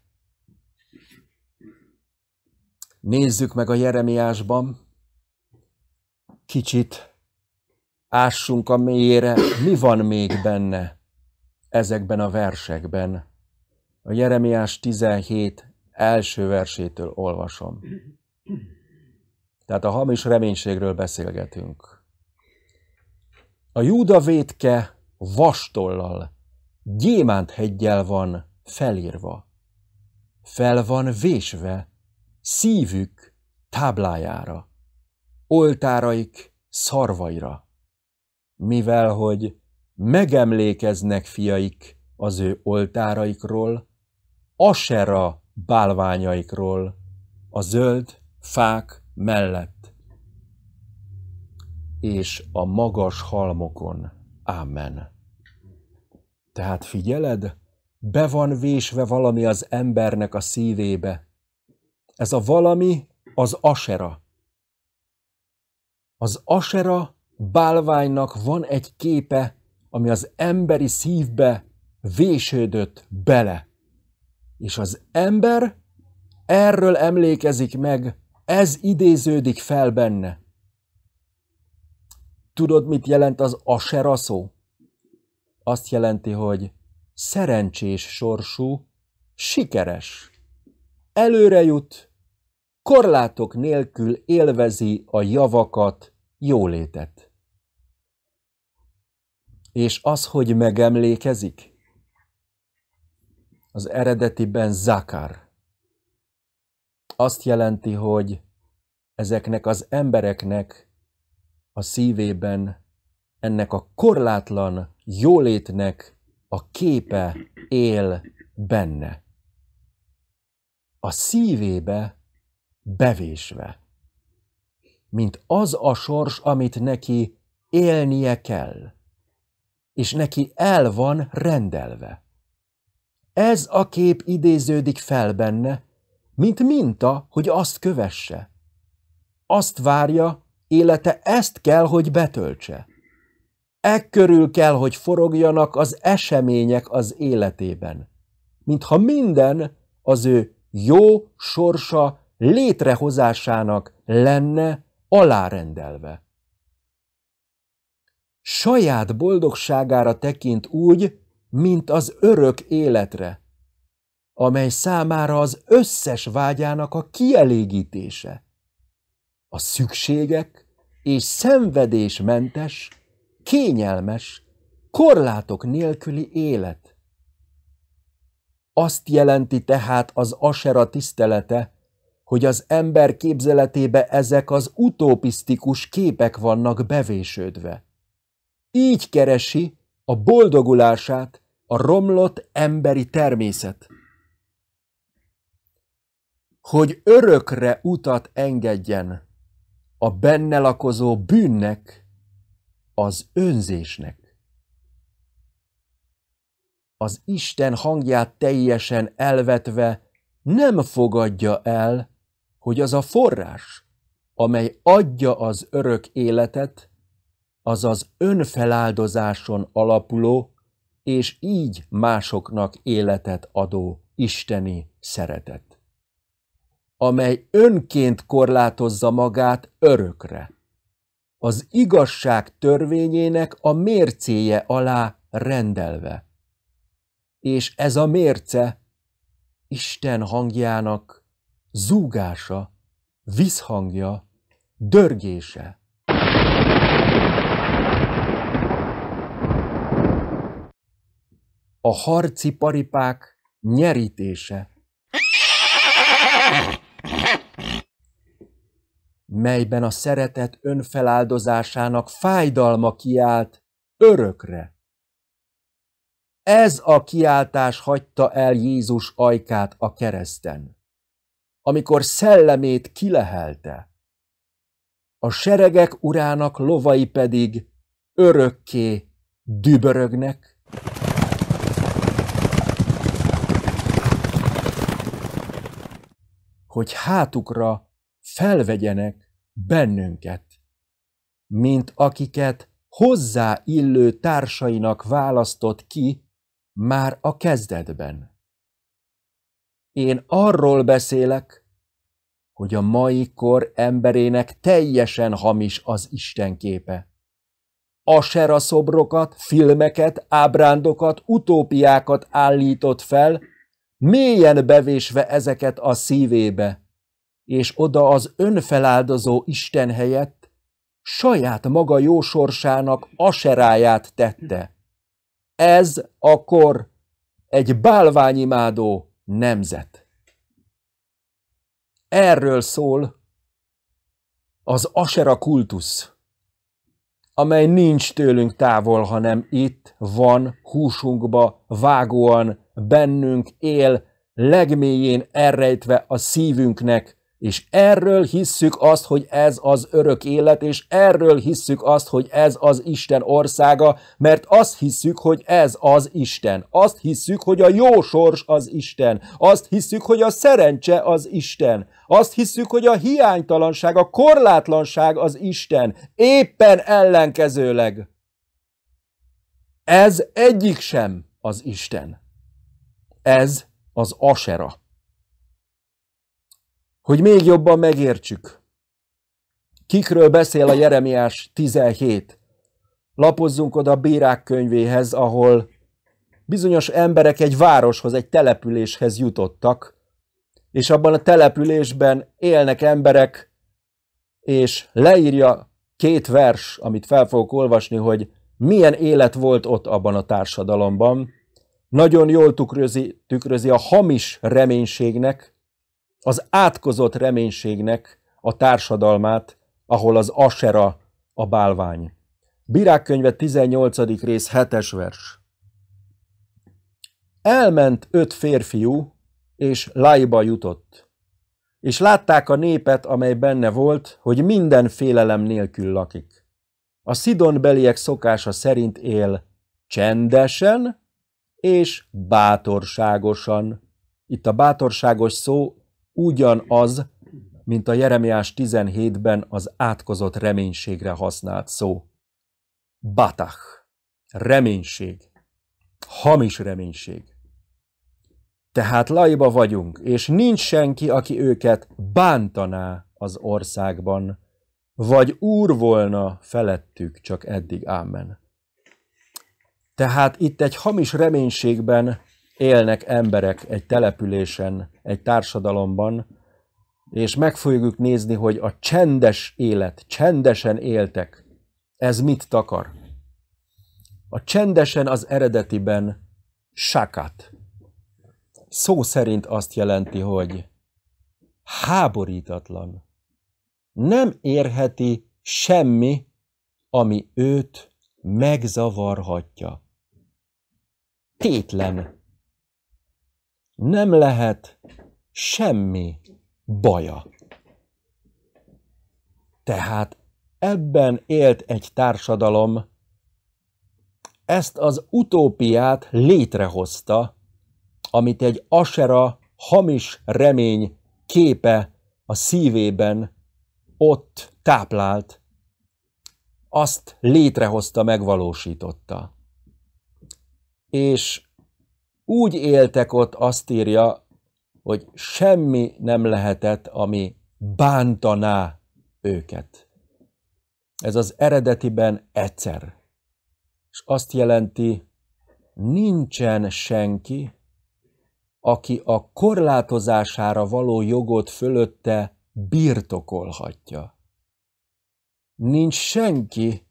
nézzük meg a Jeremiásban, kicsit ássunk a mélyére, mi van még benne ezekben a versekben. A Jeremiás 17 első versétől olvasom. Tehát a hamis reménységről beszélgetünk. A Júda vétke vastollal, gyémánt hegyel van felírva. Fel van vésve szívük táblájára, oltáraik szarvaira, mivel hogy megemlékeznek fiaik az ő oltáraikról, asera bálványaikról, a zöld fák mellett, és a magas halmokon. Ámen. Tehát figyeled, be van vésve valami az embernek a szívébe, ez a valami az asera. Az asera bálványnak van egy képe, ami az emberi szívbe vésődött bele. És az ember erről emlékezik meg, ez idéződik fel benne. Tudod, mit jelent az asera szó? Azt jelenti, hogy szerencsés sorsú, sikeres, előre jut, korlátok nélkül élvezi a javakat, jólétet. És az, hogy megemlékezik, az eredetiben zakár. Azt jelenti, hogy ezeknek az embereknek a szívében ennek a korlátlan jólétnek a képe él benne. A szívébe bevésve, mint az a sors, amit neki élnie kell, és neki el van rendelve. Ez a kép idéződik fel benne, mint minta, hogy azt kövesse. Azt várja, élete ezt kell, hogy betöltse. E körül kell, hogy forogjanak az események az életében, mintha minden az ő jó sorsa létrehozásának lenne alárendelve. Saját boldogságára tekint úgy, mint az örök életre, amely számára az összes vágyának a kielégítése, a szükségek és szenvedésmentes, kényelmes, korlátok nélküli élet. Azt jelenti tehát az asera tisztelete, hogy az ember képzeletébe ezek az utopisztikus képek vannak bevésődve. Így keresi a boldogulását a romlott emberi természet. Hogy örökre utat engedjen a benne lakozó bűnnek, az önzésnek. Az Isten hangját teljesen elvetve nem fogadja el, hogy az a forrás, amely adja az örök életet, az az önfeláldozáson alapuló, és így másoknak életet adó isteni szeretet, amely önként korlátozza magát örökre, az igazság törvényének a mércéje alá rendelve. És ez a mérce Isten hangjának zúgása, visszhangja, dörgése. A harci paripák nyerítése, melyben a szeretet önfeláldozásának fájdalma kiált örökre. Ez a kiáltás hagyta el Jézus ajkát a kereszten amikor szellemét kilehelte. A seregek urának lovai pedig örökké dübörögnek, hogy hátukra felvegyenek bennünket, mint akiket hozzáillő társainak választott ki már a kezdetben. Én arról beszélek, hogy a mai kor emberének teljesen hamis az Isten képe. Asera szobrokat, filmeket, ábrándokat, utópiákat állított fel, mélyen bevésve ezeket a szívébe, és oda az önfeláldozó Isten helyett saját maga jó sorsának aseráját tette. Ez akkor egy bálványimádó, nemzet. Erről szól az Asera kultusz, amely nincs tőlünk távol, hanem itt van húsunkba vágóan, bennünk él, legmélyén elrejtve a szívünknek, és erről hisszük azt, hogy ez az örök élet, és erről hisszük azt, hogy ez az Isten országa, mert azt hisszük, hogy ez az Isten. Azt hisszük, hogy a jó sors az Isten. Azt hisszük, hogy a szerencse az Isten. Azt hisszük, hogy a hiánytalanság, a korlátlanság az Isten. Éppen ellenkezőleg. Ez egyik sem az Isten. Ez az asera. Hogy még jobban megértsük. Kikről beszél a Jeremiás 17? Lapozzunk oda a Bírák könyvéhez, ahol bizonyos emberek egy városhoz, egy településhez jutottak, és abban a településben élnek emberek, és leírja két vers, amit fel fogok olvasni, hogy milyen élet volt ott abban a társadalomban. Nagyon jól tükrözi, tükrözi a hamis reménységnek, az átkozott reménységnek a társadalmát, ahol az asera a bálvány. Birák könyve 18. rész 7 vers. Elment öt férfiú, és lájba jutott. És látták a népet, amely benne volt, hogy minden félelem nélkül lakik. A beliek szokása szerint él csendesen és bátorságosan. Itt a bátorságos szó ugyanaz, mint a Jeremiás 17-ben az átkozott reménységre használt szó. Batach. Reménység. Hamis reménység. Tehát laiba vagyunk, és nincs senki, aki őket bántaná az országban, vagy úr volna felettük csak eddig. Amen. Tehát itt egy hamis reménységben élnek emberek egy településen, egy társadalomban, és meg fogjuk nézni, hogy a csendes élet, csendesen éltek, ez mit takar? A csendesen az eredetiben sakat. Szó szerint azt jelenti, hogy háborítatlan. Nem érheti semmi, ami őt megzavarhatja. Tétlen nem lehet semmi baja. Tehát ebben élt egy társadalom, ezt az utópiát létrehozta, amit egy asera hamis remény képe a szívében ott táplált, azt létrehozta, megvalósította. És úgy éltek ott, azt írja, hogy semmi nem lehetett, ami bántaná őket. Ez az eredetiben egyszer. És azt jelenti, nincsen senki, aki a korlátozására való jogot fölötte birtokolhatja. Nincs senki,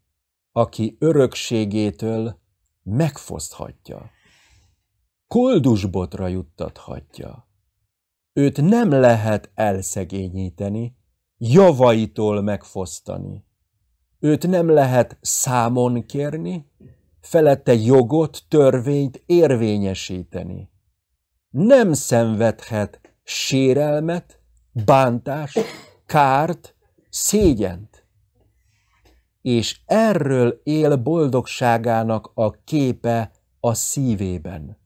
aki örökségétől megfoszthatja koldusbotra juttathatja. Őt nem lehet elszegényíteni, javaitól megfosztani. Őt nem lehet számon kérni, felette jogot, törvényt érvényesíteni. Nem szenvedhet sérelmet, bántást, kárt, szégyent. És erről él boldogságának a képe a szívében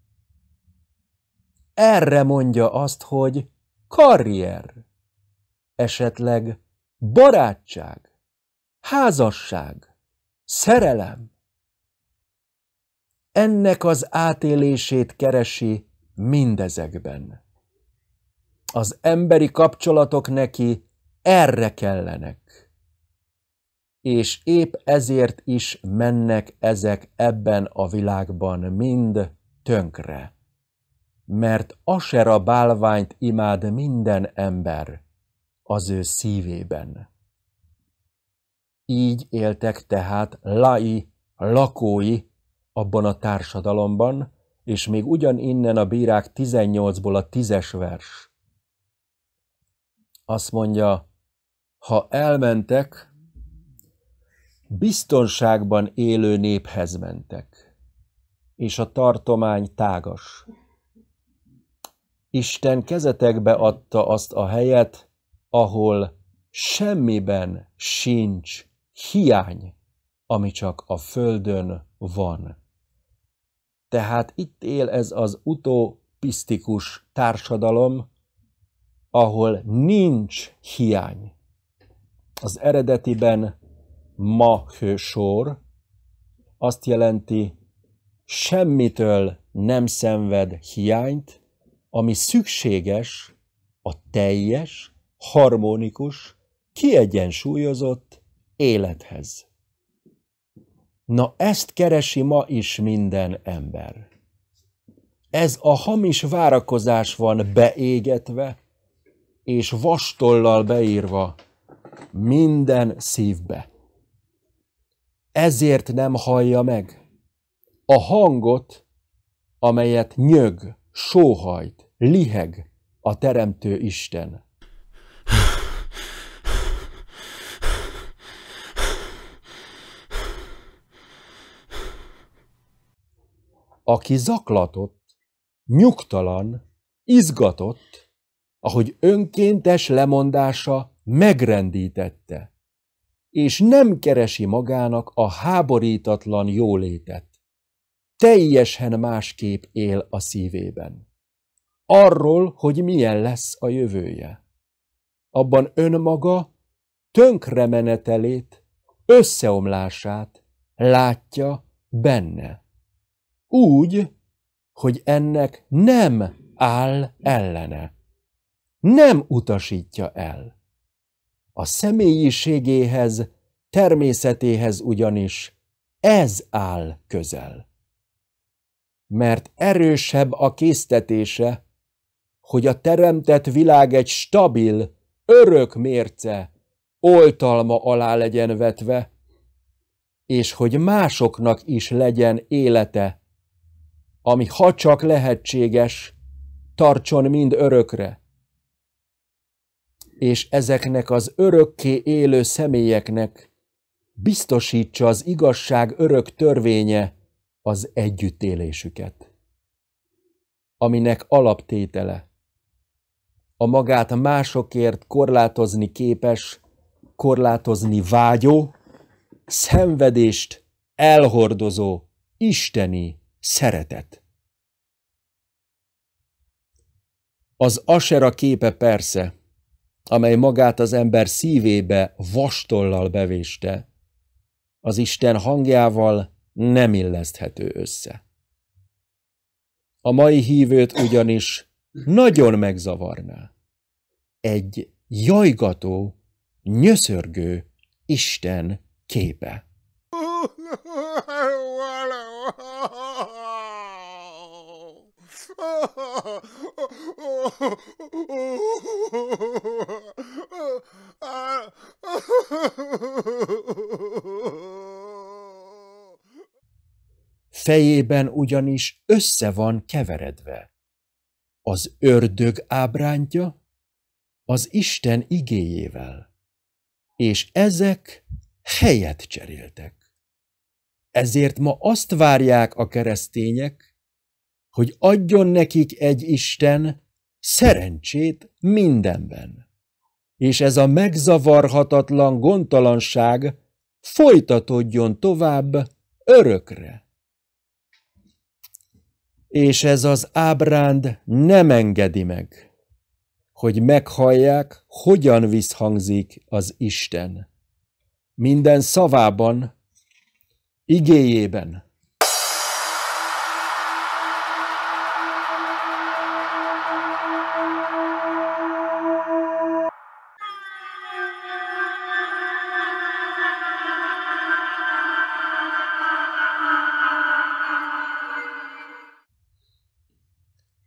erre mondja azt, hogy karrier, esetleg barátság, házasság, szerelem. Ennek az átélését keresi mindezekben. Az emberi kapcsolatok neki erre kellenek. És épp ezért is mennek ezek ebben a világban mind tönkre mert Asera bálványt imád minden ember az ő szívében. Így éltek tehát Lai lakói abban a társadalomban, és még innen a bírák 18-ból a tízes vers. Azt mondja, ha elmentek, biztonságban élő néphez mentek, és a tartomány tágas. Isten kezetekbe adta azt a helyet, ahol semmiben sincs hiány, ami csak a földön van. Tehát itt él ez az utopisztikus társadalom, ahol nincs hiány. Az eredetiben ma sor azt jelenti, semmitől nem szenved hiányt, ami szükséges a teljes, harmonikus, kiegyensúlyozott élethez. Na ezt keresi ma is minden ember. Ez a hamis várakozás van beégetve, és vastollal beírva minden szívbe. Ezért nem hallja meg a hangot, amelyet nyög sóhajt, liheg a Teremtő Isten. Aki zaklatott, nyugtalan, izgatott, ahogy önkéntes lemondása megrendítette, és nem keresi magának a háborítatlan jólétet teljesen másképp él a szívében. Arról, hogy milyen lesz a jövője. Abban önmaga tönkremenetelét, összeomlását látja benne. Úgy, hogy ennek nem áll ellene. Nem utasítja el. A személyiségéhez, természetéhez ugyanis ez áll közel mert erősebb a késztetése, hogy a teremtett világ egy stabil, örök mérce, oltalma alá legyen vetve, és hogy másoknak is legyen élete, ami ha csak lehetséges, tartson mind örökre. És ezeknek az örökké élő személyeknek biztosítsa az igazság örök törvénye, az együttélésüket, aminek alaptétele a magát másokért korlátozni képes, korlátozni vágyó, szenvedést elhordozó isteni szeretet. Az asera képe persze, amely magát az ember szívébe vastollal bevéste, az Isten hangjával nem illeszthető össze. A mai hívőt ugyanis nagyon megzavarná. Egy jajgató, nyöszörgő Isten képe. fejében ugyanis össze van keveredve. Az ördög ábrántja az Isten igéjével, és ezek helyet cseréltek. Ezért ma azt várják a keresztények, hogy adjon nekik egy Isten szerencsét mindenben. És ez a megzavarhatatlan gondtalanság folytatódjon tovább örökre és ez az ábránd nem engedi meg, hogy meghallják, hogyan visszhangzik az Isten. Minden szavában, igéjében,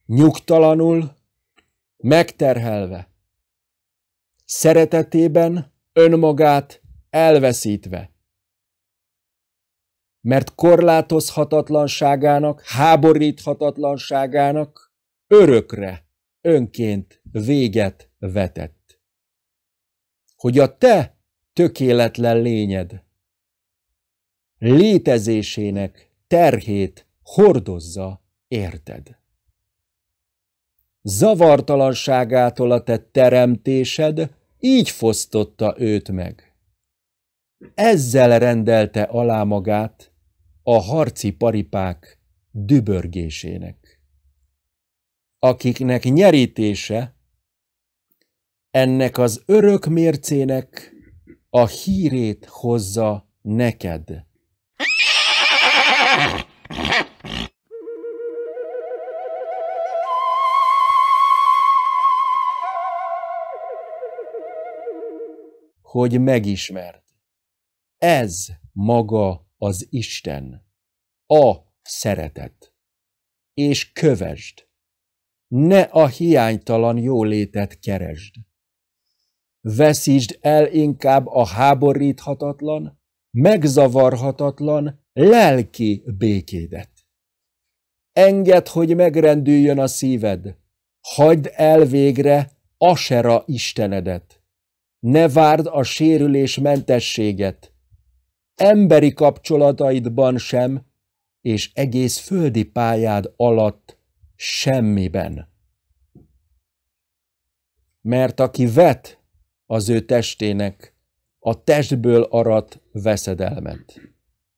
nyugtalanul, megterhelve, szeretetében önmagát elveszítve. Mert korlátozhatatlanságának, háboríthatatlanságának örökre önként véget vetett. Hogy a te tökéletlen lényed létezésének terhét hordozza érted zavartalanságától a te teremtésed így fosztotta őt meg. Ezzel rendelte alá magát a harci paripák dübörgésének, akiknek nyerítése ennek az örök mércének a hírét hozza neked hogy megismerd, Ez maga az Isten, a szeretet. És kövesd, ne a hiánytalan jólétet keresd. Veszítsd el inkább a háboríthatatlan, megzavarhatatlan lelki békédet. Engedd, hogy megrendüljön a szíved, hagyd el végre Asera istenedet, ne várd a sérülés mentességet. Emberi kapcsolataidban sem, és egész földi pályád alatt semmiben. Mert aki vet, az ő testének, a testből arat veszedelmet.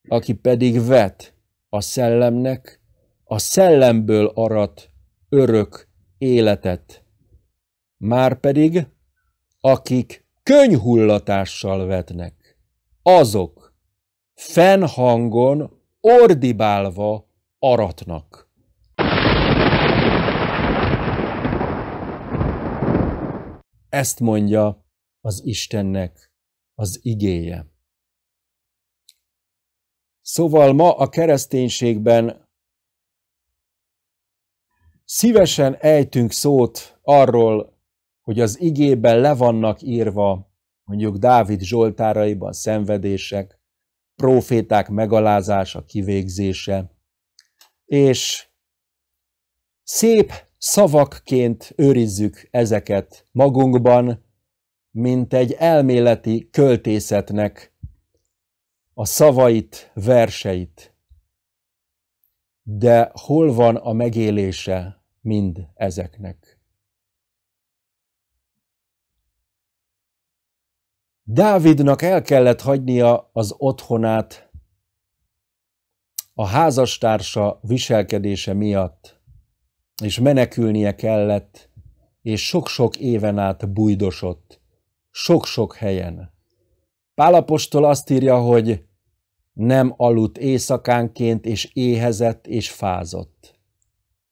Aki pedig vet a szellemnek, a szellemből arat örök életet. Márpedig, akik könyhullatással vetnek. Azok fennhangon ordibálva aratnak. Ezt mondja az Istennek az igéje. Szóval ma a kereszténységben szívesen ejtünk szót arról, hogy az igében le vannak írva mondjuk Dávid zsoltáraiban szenvedések, proféták megalázása, kivégzése, és szép szavakként őrizzük ezeket magunkban, mint egy elméleti költészetnek a szavait, verseit. De hol van a megélése mind ezeknek? Dávidnak el kellett hagynia az otthonát a házastársa viselkedése miatt, és menekülnie kellett, és sok-sok éven át bújdosott, sok-sok helyen. Pálapostól azt írja, hogy nem aludt éjszakánként, és éhezett, és fázott.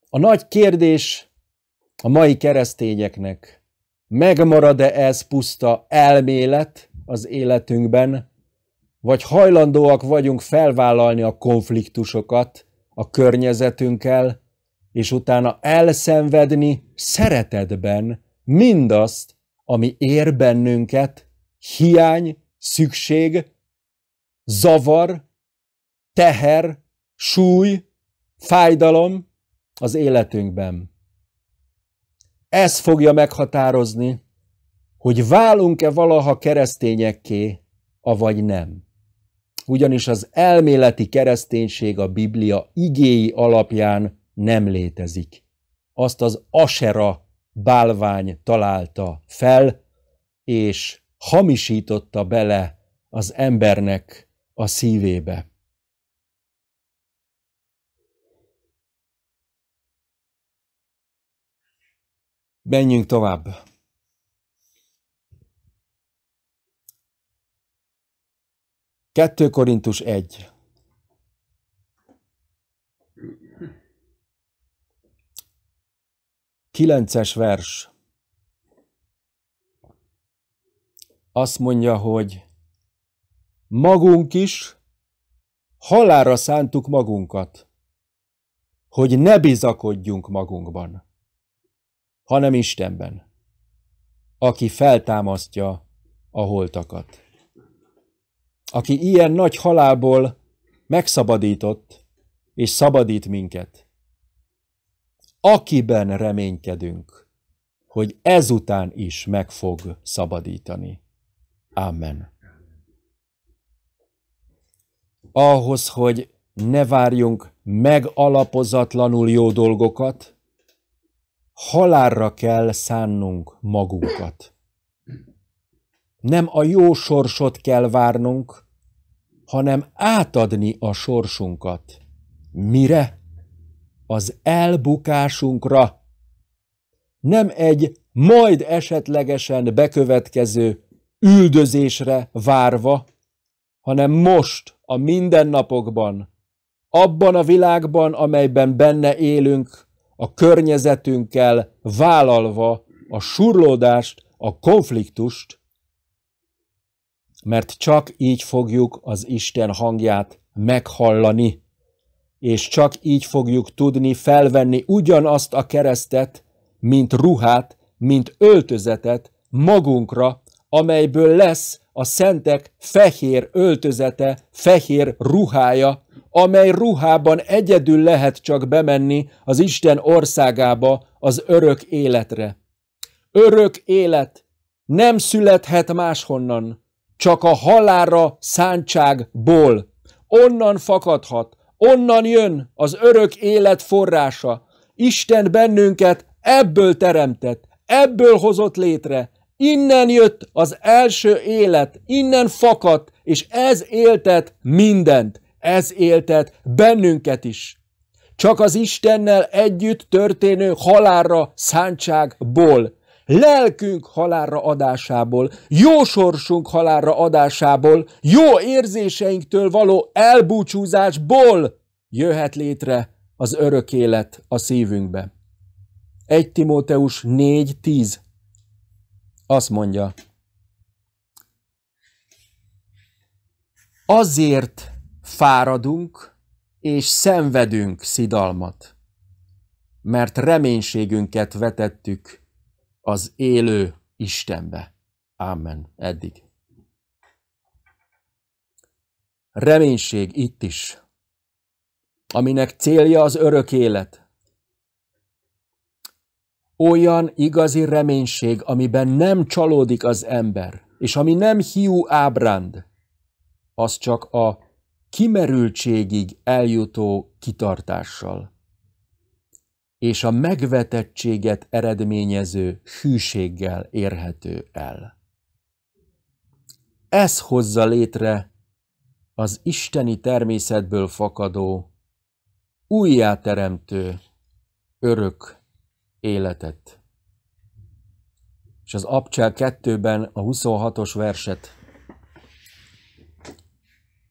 A nagy kérdés a mai keresztényeknek – megmarad-e ez puszta elmélet az életünkben, vagy hajlandóak vagyunk felvállalni a konfliktusokat a környezetünkkel, és utána elszenvedni szeretetben mindazt, ami ér bennünket, hiány, szükség, zavar, teher, súly, fájdalom az életünkben. Ez fogja meghatározni, hogy válunk-e valaha keresztényekké, avagy nem. Ugyanis az elméleti kereszténység a Biblia igéi alapján nem létezik. Azt az asera bálvány találta fel, és hamisította bele az embernek a szívébe. Menjünk tovább. Kettő Korintus 1. Kilences vers. Azt mondja, hogy magunk is halára szántuk magunkat, hogy ne bizakodjunk magunkban hanem Istenben, aki feltámasztja a holtakat. Aki ilyen nagy halálból megszabadított, és szabadít minket. Akiben reménykedünk, hogy ezután is meg fog szabadítani. Amen. Ahhoz, hogy ne várjunk megalapozatlanul jó dolgokat, halálra kell szánnunk magunkat. Nem a jó sorsot kell várnunk, hanem átadni a sorsunkat. Mire? Az elbukásunkra. Nem egy majd esetlegesen bekövetkező üldözésre várva, hanem most, a mindennapokban, abban a világban, amelyben benne élünk, a környezetünkkel vállalva a surlódást, a konfliktust, mert csak így fogjuk az Isten hangját meghallani, és csak így fogjuk tudni felvenni ugyanazt a keresztet, mint ruhát, mint öltözetet magunkra, amelyből lesz a szentek fehér öltözete, fehér ruhája, amely ruhában egyedül lehet csak bemenni az Isten országába, az örök életre. Örök élet nem születhet máshonnan, csak a halára szántságból. Onnan fakadhat, onnan jön az örök élet forrása. Isten bennünket ebből teremtett, ebből hozott létre, innen jött az első élet, innen fakadt, és ez éltet mindent ez éltet bennünket is. Csak az Istennel együtt történő halálra szántságból, lelkünk halálra adásából, jó sorsunk halálra adásából, jó érzéseinktől való elbúcsúzásból jöhet létre az örök élet a szívünkbe. 1 Timóteus 4.10 azt mondja, azért fáradunk és szenvedünk szidalmat, mert reménységünket vetettük az élő Istenbe. Amen. Eddig. Reménység itt is, aminek célja az örök élet. Olyan igazi reménység, amiben nem csalódik az ember, és ami nem hiú ábránd, az csak a kimerültségig eljutó kitartással, és a megvetettséget eredményező hűséggel érhető el. Ez hozza létre az isteni természetből fakadó, újjáteremtő, örök életet. És az Abcsel 2-ben a 26-os verset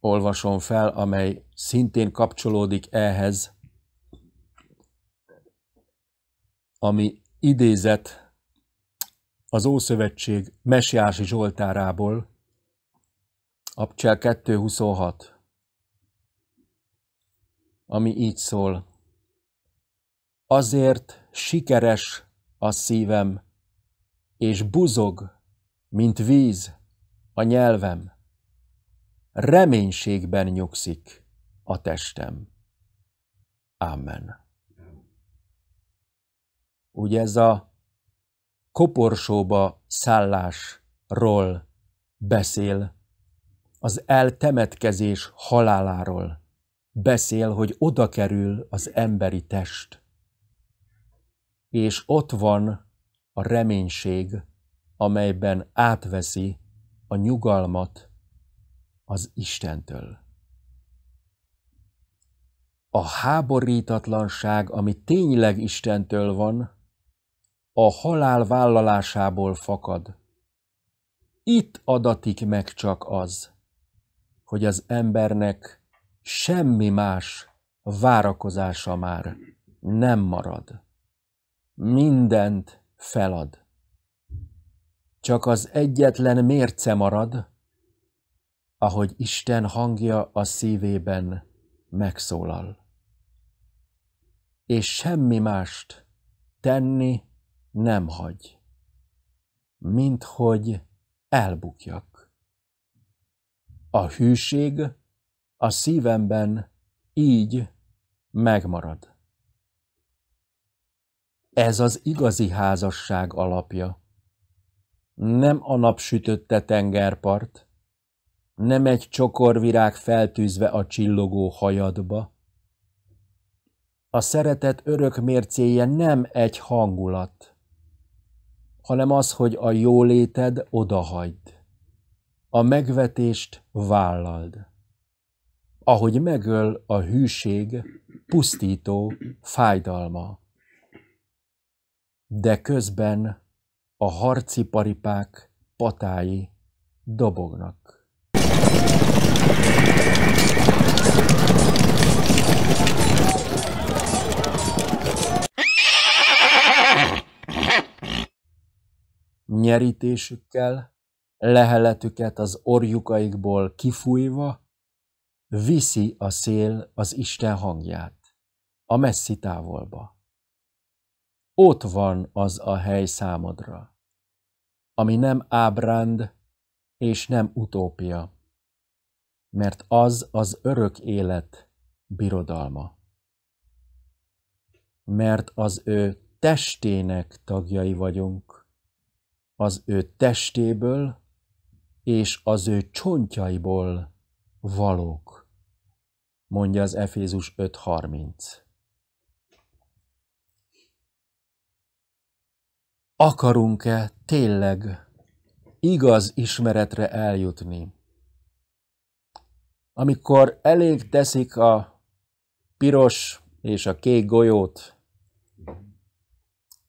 olvasom fel, amely szintén kapcsolódik ehhez, ami idézett az Ószövetség Mesiási Zsoltárából, Abcsel 2.26, ami így szól. Azért sikeres a szívem, és buzog, mint víz a nyelvem reménységben nyugszik a testem. Amen. Ugye ez a koporsóba szállásról beszél, az eltemetkezés haláláról beszél, hogy oda kerül az emberi test. És ott van a reménység, amelyben átveszi a nyugalmat, az Istentől. A háborítatlanság, ami tényleg Istentől van, a halál vállalásából fakad. Itt adatik meg csak az, hogy az embernek semmi más várakozása már nem marad. Mindent felad. Csak az egyetlen mérce marad, ahogy Isten hangja a szívében megszólal. És semmi mást tenni nem hagy, mint hogy elbukjak. A hűség a szívemben így megmarad. Ez az igazi házasság alapja, nem a napsütötte tengerpart, nem egy csokorvirág feltűzve a csillogó hajadba. A szeretet örök mércéje nem egy hangulat, hanem az, hogy a jóléted odahagyd, a megvetést vállald. Ahogy megöl a hűség, pusztító fájdalma. De közben a harci paripák patái dobognak. Nyerítésükkel, leheletüket az orjukaikból kifújva, viszi a szél az Isten hangját, a messzi távolba. Ott van az a hely számodra, ami nem ábránd és nem utópia mert az az örök élet birodalma. Mert az ő testének tagjai vagyunk, az ő testéből és az ő csontjaiból valók, mondja az Efézus 5.30. Akarunk-e tényleg igaz ismeretre eljutni? amikor elég teszik a piros és a kék golyót,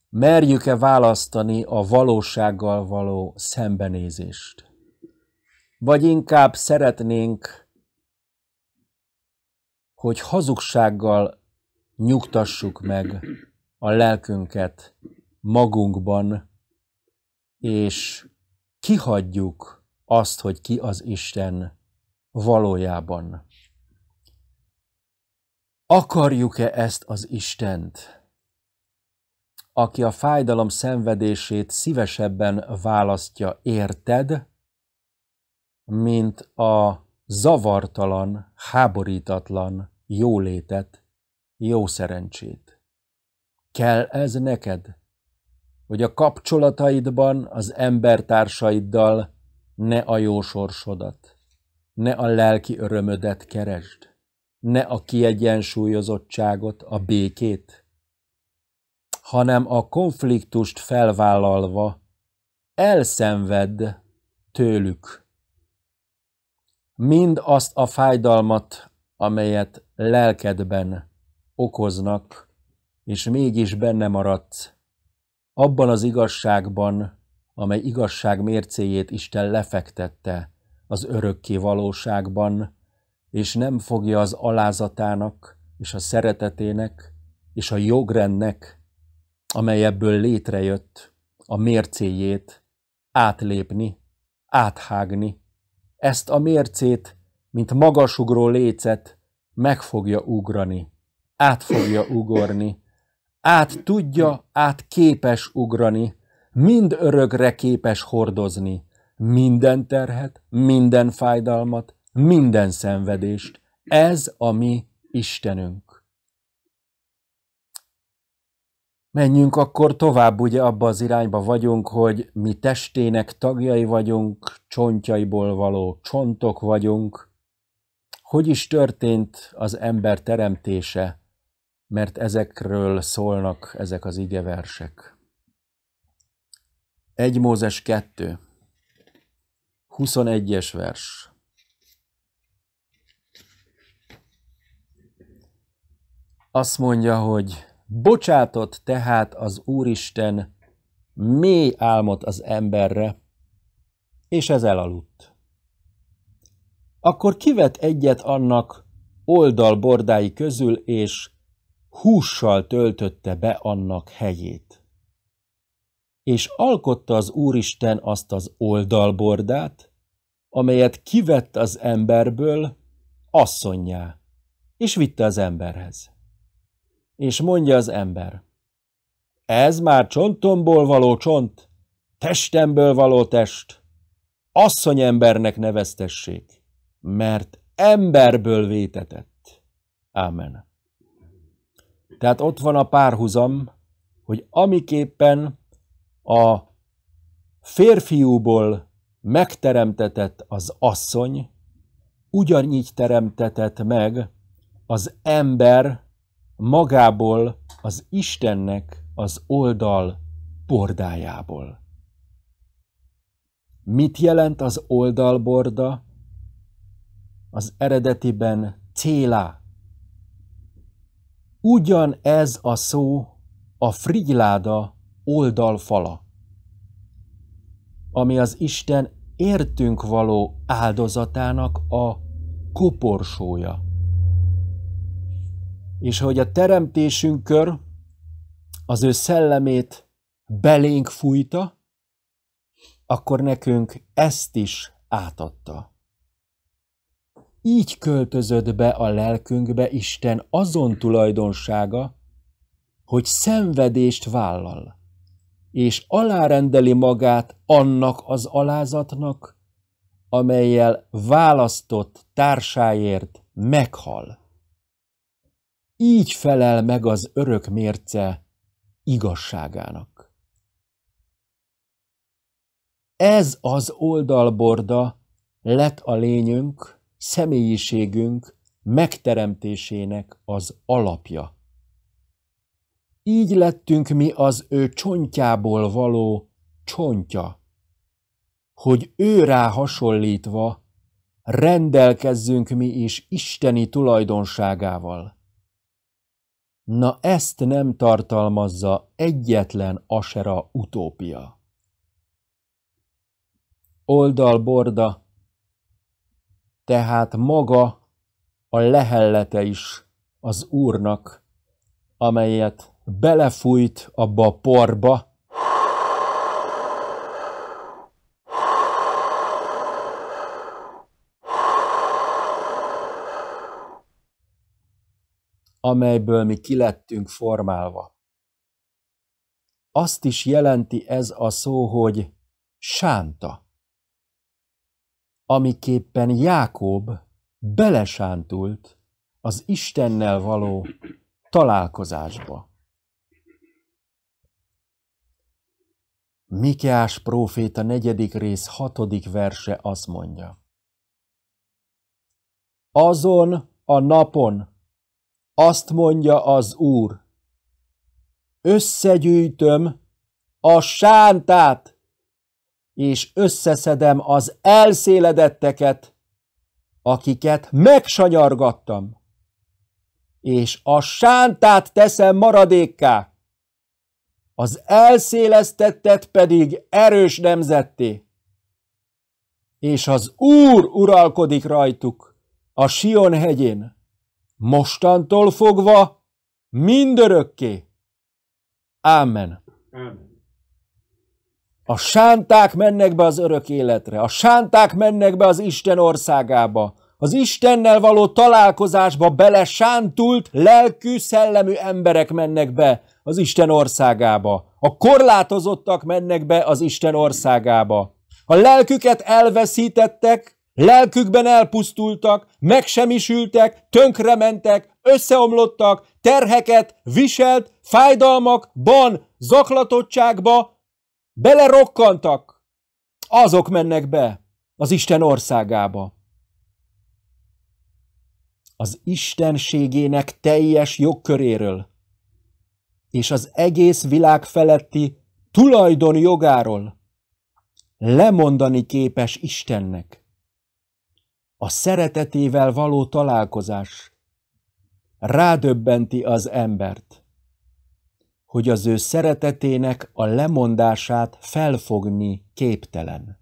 merjük-e választani a valósággal való szembenézést? Vagy inkább szeretnénk, hogy hazugsággal nyugtassuk meg a lelkünket magunkban, és kihagyjuk azt, hogy ki az Isten, valójában. Akarjuk-e ezt az Istent, aki a fájdalom szenvedését szívesebben választja, érted, mint a zavartalan, háborítatlan jólétet, jó szerencsét? Kell ez neked? hogy a kapcsolataidban az embertársaiddal ne a jó sorsodat, ne a lelki örömödet keresd, ne a kiegyensúlyozottságot, a békét, hanem a konfliktust felvállalva elszenved tőlük mind azt a fájdalmat, amelyet lelkedben okoznak, és mégis benne maradsz, abban az igazságban, amely igazság mércéjét Isten lefektette az örökké valóságban, és nem fogja az alázatának és a szeretetének és a jogrendnek, amely ebből létrejött, a mércéjét átlépni, áthágni. Ezt a mércét, mint magasugró lécet, meg fogja ugrani, át fogja ugorni, át tudja, át képes ugrani, mind örökre képes hordozni, minden terhet, minden fájdalmat, minden szenvedést. Ez a mi Istenünk. Menjünk akkor tovább, ugye abba az irányba vagyunk, hogy mi testének tagjai vagyunk, csontjaiból való csontok vagyunk. Hogy is történt az ember teremtése? Mert ezekről szólnak ezek az igeversek. 1 Mózes 2. 21-es vers. Azt mondja, hogy bocsátott tehát az Úristen mély álmot az emberre, és ez elaludt. Akkor kivet egyet annak oldalbordái közül, és hússal töltötte be annak helyét és alkotta az Úristen azt az oldalbordát, amelyet kivett az emberből asszonyjá, és vitte az emberhez. És mondja az ember, ez már csontomból való csont, testemből való test, asszony embernek neveztessék, mert emberből vétetett. Ámen. Tehát ott van a párhuzam, hogy amiképpen a férfiúból megteremtetett az asszony, ugyanígy teremtetett meg az ember magából az Istennek az oldal bordájából. Mit jelent az oldalborda? Az eredetiben célá. Ugyanez a szó a frigyláda oldalfala, ami az Isten értünk való áldozatának a koporsója. És hogy a Teremtésünk kör az ő szellemét belénk fújta, akkor nekünk ezt is átadta. Így költözött be a lelkünkbe Isten azon tulajdonsága, hogy szenvedést vállal és alárendeli magát annak az alázatnak, amelyel választott társáért meghal. Így felel meg az örök mérce igazságának. Ez az oldalborda lett a lényünk, személyiségünk megteremtésének az alapja. Így lettünk mi az ő csontjából való csontja, hogy ő rá hasonlítva rendelkezzünk mi is isteni tulajdonságával. Na ezt nem tartalmazza egyetlen asera utópia. Oldalborda, tehát maga a lehellete is az Úrnak, amelyet belefújt abba a porba, amelyből mi kilettünk formálva. Azt is jelenti ez a szó, hogy sánta, amiképpen Jákob belesántult az Istennel való találkozásba. Mikiás próféta negyedik rész hatodik verse azt mondja. Azon a napon, azt mondja az Úr, összegyűjtöm a sántát, és összeszedem az elszéledetteket, akiket megsanyargattam, és a sántát teszem maradékká, az elszélesztettet pedig erős nemzetté. És az Úr uralkodik rajtuk a Sion hegyén, mostantól fogva mindörökké. Ámen. Ámen. A sánták mennek be az örök életre, a sánták mennek be az Isten országába, az Istennel való találkozásba bele sántult, lelkű, szellemű emberek mennek be, az Isten országába. A korlátozottak mennek be az Isten országába. A lelküket elveszítettek, lelkükben elpusztultak, megsemmisültek, tönkrementek, összeomlottak, terheket viselt, fájdalmakban, zaklatottságba belerokkantak. Azok mennek be az Isten országába. Az Istenségének teljes jogköréről és az egész világ feletti tulajdon jogáról lemondani képes Istennek. A szeretetével való találkozás rádöbbenti az embert, hogy az ő szeretetének a lemondását felfogni képtelen.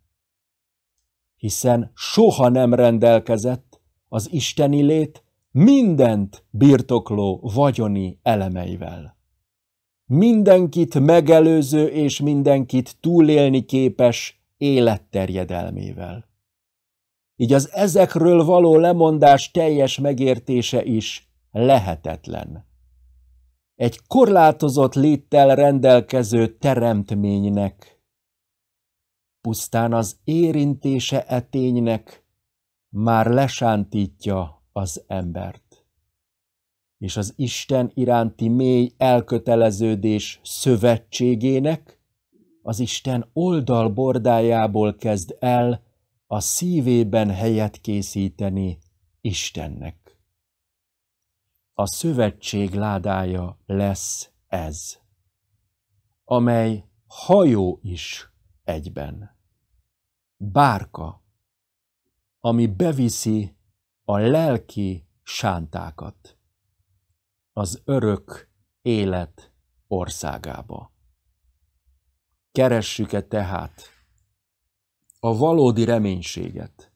Hiszen soha nem rendelkezett az isteni lét mindent birtokló vagyoni elemeivel mindenkit megelőző és mindenkit túlélni képes életterjedelmével. Így az ezekről való lemondás teljes megértése is lehetetlen. Egy korlátozott léttel rendelkező teremtménynek, pusztán az érintése eténynek már lesántítja az embert és az Isten iránti mély elköteleződés szövetségének, az Isten oldalbordájából kezd el a szívében helyet készíteni Istennek. A szövetség ládája lesz ez, amely hajó is egyben. Bárka, ami beviszi a lelki sántákat az örök élet országába. Keressük-e tehát a valódi reménységet,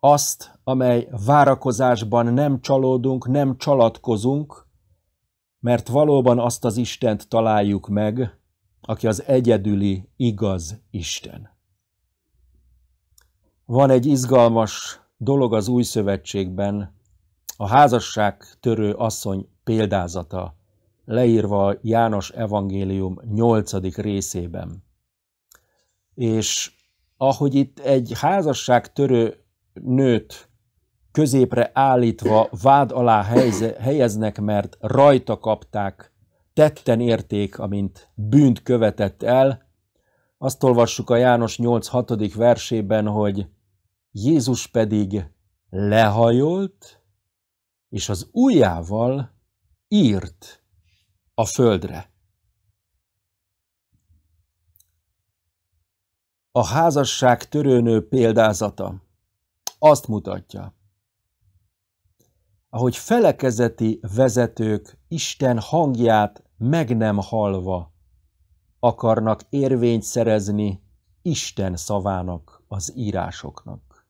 azt, amely várakozásban nem csalódunk, nem csalatkozunk, mert valóban azt az Istent találjuk meg, aki az egyedüli, igaz Isten. Van egy izgalmas dolog az új szövetségben, a házasság törő asszony példázata, leírva János evangélium 8. részében. És ahogy itt egy házasságtörő nőt középre állítva vád alá helyeznek, mert rajta kapták, tetten érték, amint bűnt követett el, azt olvassuk a János 8.6. versében, hogy Jézus pedig lehajolt, és az ujjával írt a földre. A házasság törőnő példázata azt mutatja, ahogy felekezeti vezetők Isten hangját meg nem halva akarnak érvényt szerezni Isten szavának, az írásoknak.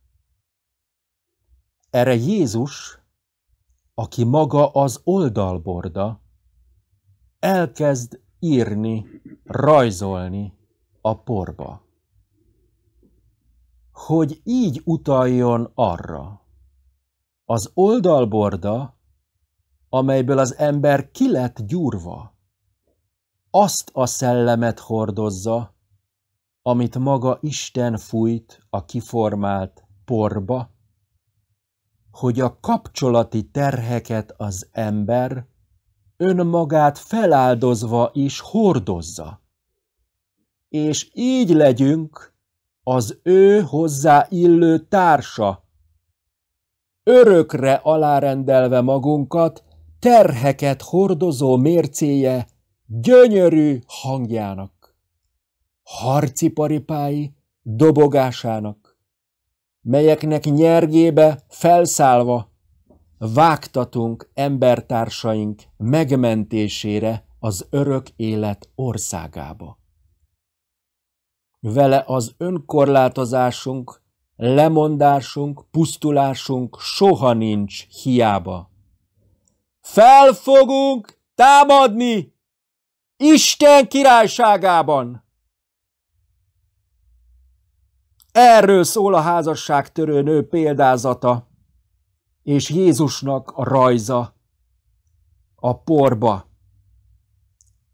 Erre Jézus aki maga az oldalborda, elkezd írni, rajzolni a porba. Hogy így utaljon arra, az oldalborda, amelyből az ember ki lett gyúrva, azt a szellemet hordozza, amit maga Isten fújt a kiformált porba, hogy a kapcsolati terheket az ember önmagát feláldozva is hordozza. És így legyünk az ő hozzáillő társa, örökre alárendelve magunkat, terheket hordozó mércéje gyönyörű hangjának, harci dobogásának, melyeknek nyergébe felszállva vágtatunk embertársaink megmentésére az örök élet országába. Vele az önkorlátozásunk, lemondásunk, pusztulásunk soha nincs hiába. Fel fogunk támadni Isten királyságában! Erről szól a házasságtörő nő példázata, és Jézusnak a rajza a porba.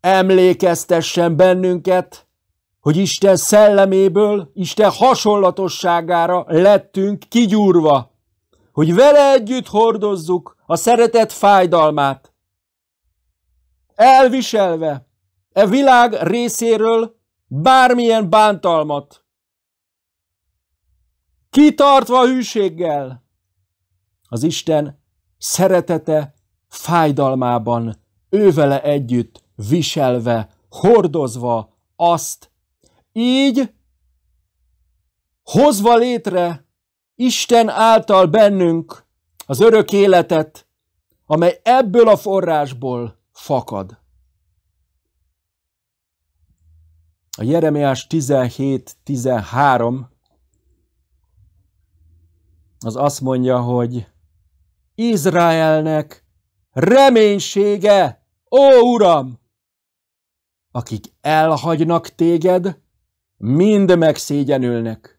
Emlékeztessen bennünket, hogy Isten szelleméből, Isten hasonlatosságára lettünk kigyúrva, hogy vele együtt hordozzuk a szeretet fájdalmát. Elviselve e világ részéről bármilyen bántalmat, kitartva a hűséggel. Az Isten szeretete fájdalmában, ővele együtt, viselve, hordozva azt, így hozva létre Isten által bennünk az örök életet, amely ebből a forrásból fakad. A Jeremiás 17.13 az azt mondja, hogy Izraelnek reménysége, ó Uram! Akik elhagynak téged, mind megszégyenülnek.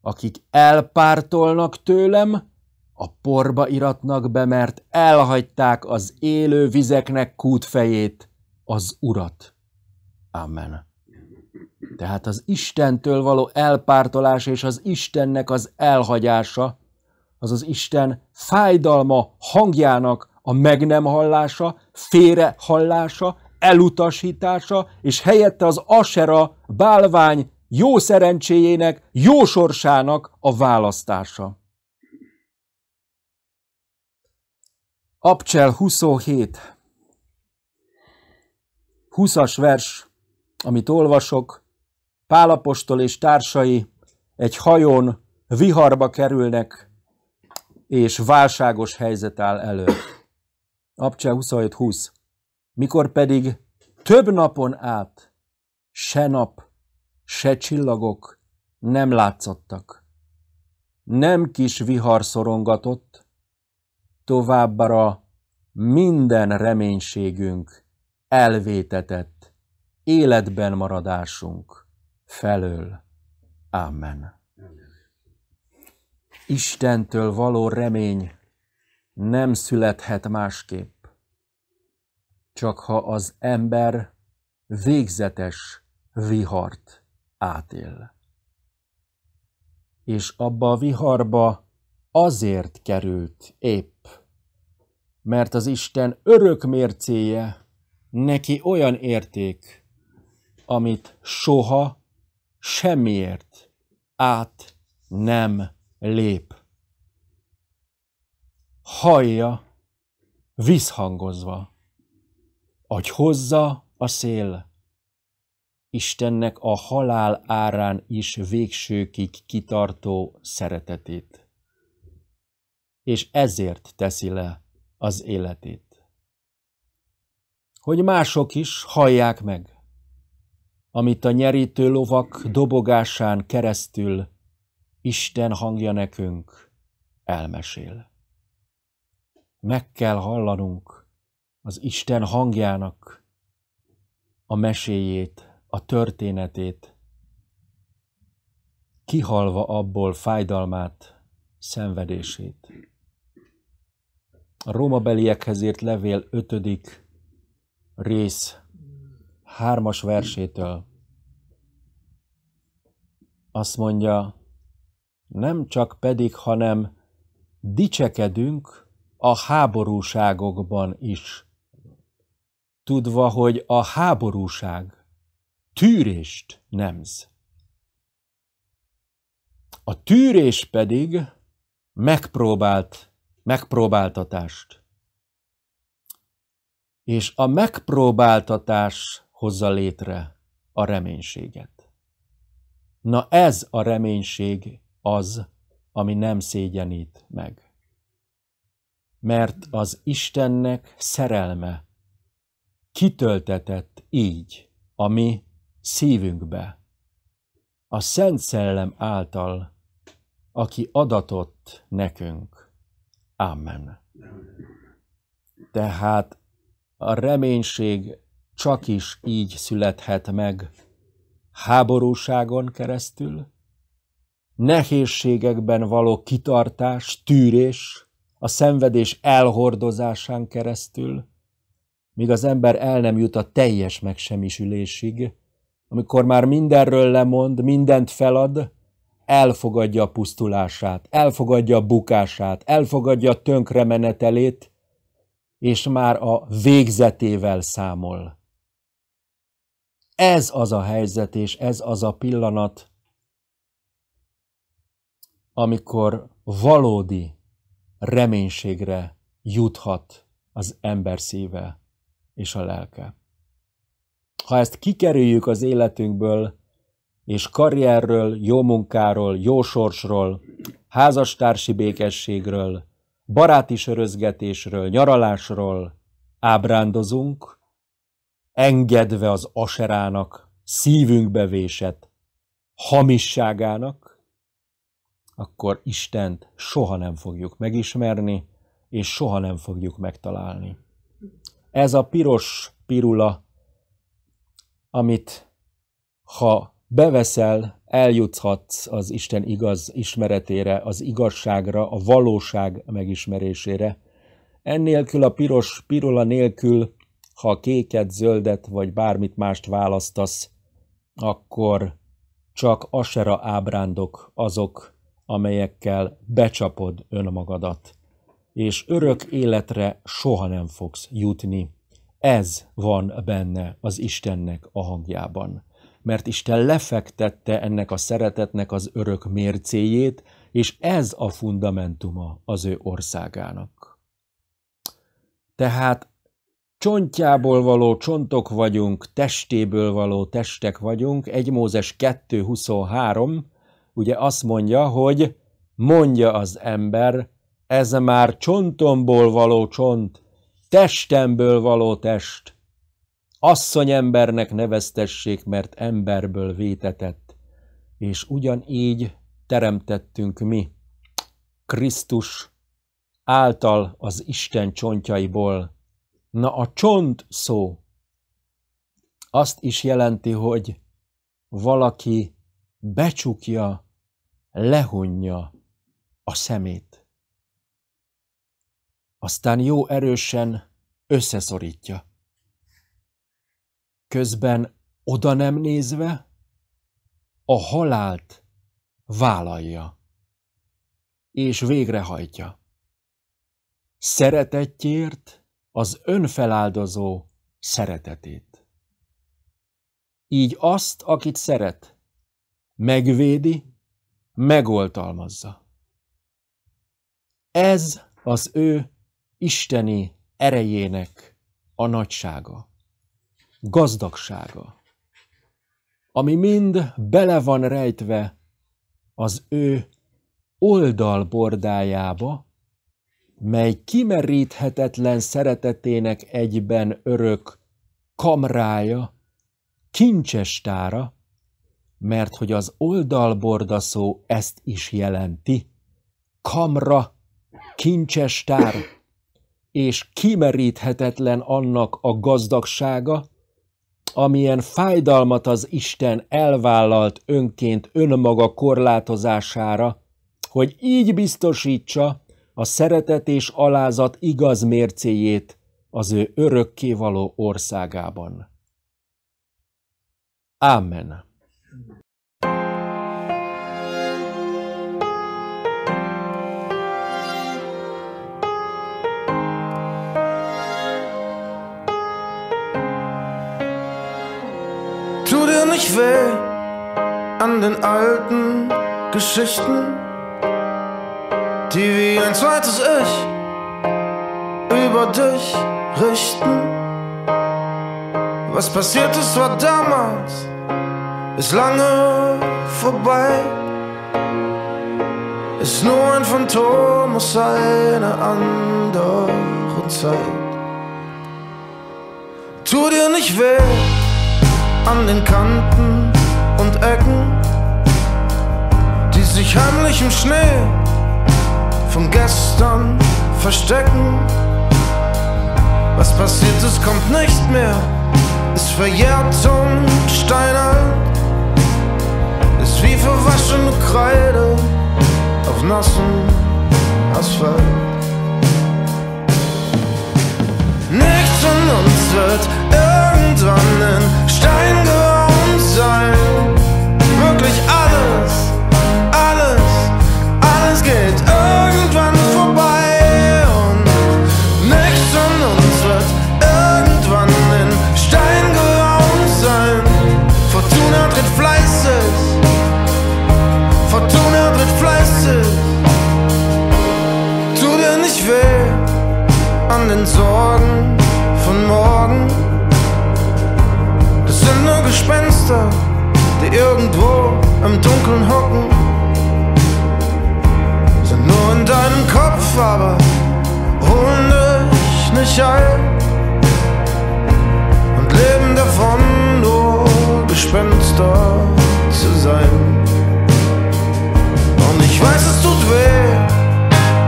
Akik elpártolnak tőlem, a porba iratnak be, mert elhagyták az élő vizeknek kútfejét, az Urat. Amen. Tehát az Istentől való elpártolás és az Istennek az elhagyása, az az Isten fájdalma hangjának a meg nem hallása, hallása, elutasítása, és helyette az asera, bálvány jó szerencséjének, jó sorsának a választása. Abcsel 27. 20-as vers, amit olvasok, Pálapostól és társai egy hajón viharba kerülnek, és válságos helyzet áll elő. Abcsá 27.20. Mikor pedig több napon át se nap, se csillagok nem látszottak. Nem kis vihar szorongatott, továbbra minden reménységünk elvétetett, életben maradásunk felől. Amen. Istentől való remény nem születhet másképp, csak ha az ember végzetes vihart átél. És abba a viharba azért került épp, mert az Isten örök mércéje neki olyan érték, amit soha semmiért át nem lép. Hallja, visszhangozva, hogy hozza a szél. Istennek a halál árán is végsőkig kitartó szeretetét. És ezért teszi le az életét. Hogy mások is hallják meg amit a nyerítő lovak dobogásán keresztül Isten hangja nekünk elmesél. Meg kell hallanunk az Isten hangjának a meséjét, a történetét, kihalva abból fájdalmát, szenvedését. A beliekhez írt levél ötödik rész hármas versétől. Azt mondja, nem csak pedig, hanem dicsekedünk a háborúságokban is, tudva, hogy a háborúság tűrést nemz. A tűrés pedig megpróbált, megpróbáltatást. És a megpróbáltatás hozza létre a reménységet. Na ez a reménység az, ami nem szégyenít meg. Mert az Istennek szerelme kitöltetett így a mi szívünkbe, a Szent Szellem által, aki adatott nekünk. Amen. Tehát a reménység csak is így születhet meg háborúságon keresztül, nehézségekben való kitartás, tűrés, a szenvedés elhordozásán keresztül, míg az ember el nem jut a teljes megsemmisülésig, amikor már mindenről lemond, mindent felad, elfogadja a pusztulását, elfogadja a bukását, elfogadja a tönkremenetelét, és már a végzetével számol. Ez az a helyzet és ez az a pillanat, amikor valódi reménységre juthat az ember szíve és a lelke. Ha ezt kikerüljük az életünkből, és karrierről, jó munkáról, jó sorsról, házastársi békességről, baráti sörözgetésről, nyaralásról ábrándozunk, engedve az aserának, szívünkbe vésett hamisságának, akkor Istent soha nem fogjuk megismerni, és soha nem fogjuk megtalálni. Ez a piros pirula, amit ha beveszel, eljuthatsz az Isten igaz ismeretére, az igazságra, a valóság megismerésére. Ennélkül a piros pirula nélkül ha kéket, zöldet vagy bármit mást választasz, akkor csak asera ábrándok azok, amelyekkel becsapod önmagadat, és örök életre soha nem fogsz jutni. Ez van benne az Istennek a hangjában. Mert Isten lefektette ennek a szeretetnek az örök mércéjét, és ez a fundamentuma az ő országának. Tehát Csontjából való csontok vagyunk, testéből való testek vagyunk. 1 Mózes 2.23 ugye azt mondja, hogy mondja az ember, ez már csontomból való csont, testemből való test. Asszony embernek neveztessék, mert emberből vétetett. És ugyanígy teremtettünk mi, Krisztus által az Isten csontjaiból Na a csont szó azt is jelenti, hogy valaki becsukja, lehunja a szemét. Aztán jó erősen összeszorítja. Közben oda nem nézve a halált vállalja és végrehajtja. Szeretetjért, az önfeláldozó szeretetét. Így azt, akit szeret, megvédi, megoltalmazza. Ez az ő isteni erejének a nagysága, gazdagsága, ami mind bele van rejtve az ő oldalbordájába, mely kimeríthetetlen szeretetének egyben örök kamrája, kincsestára, mert hogy az oldalborda szó ezt is jelenti, kamra, kincsestár, és kimeríthetetlen annak a gazdagsága, amilyen fájdalmat az Isten elvállalt önként önmaga korlátozására, hogy így biztosítsa, a szeretet és alázat igaz mércéjét az ő örökkévaló országában. Amen. Tudja, dir nicht weh an den alten Geschichten die wie ein zweites Ich über dich richten. Was passiert ist, war damals, ist lange vorbei. Ist nur ein Phantom aus einer anderen Zeit. Tu dir nicht weh an den Kanten und Ecken, die sich heimlich im Schnee von gestern verstecken. Was passiert ist, kommt nicht mehr, ist verjährt und steinert. Ist wie verwaschene Kreide auf nassen Asphalt. Nichts von uns wird irgendwann in Stein gehauen sein. Wirklich alles. one aber holen dich nicht ein und leben davon, nur Gespenster zu sein. Und ich weiß, es tut weh,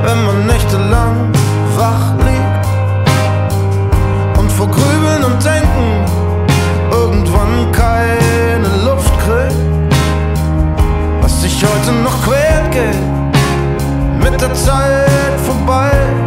wenn man nächtelang wach liegt und vor Grübeln und Denken irgendwann keine Luft kriegt, was dich heute noch quält geht mit der Zeit. but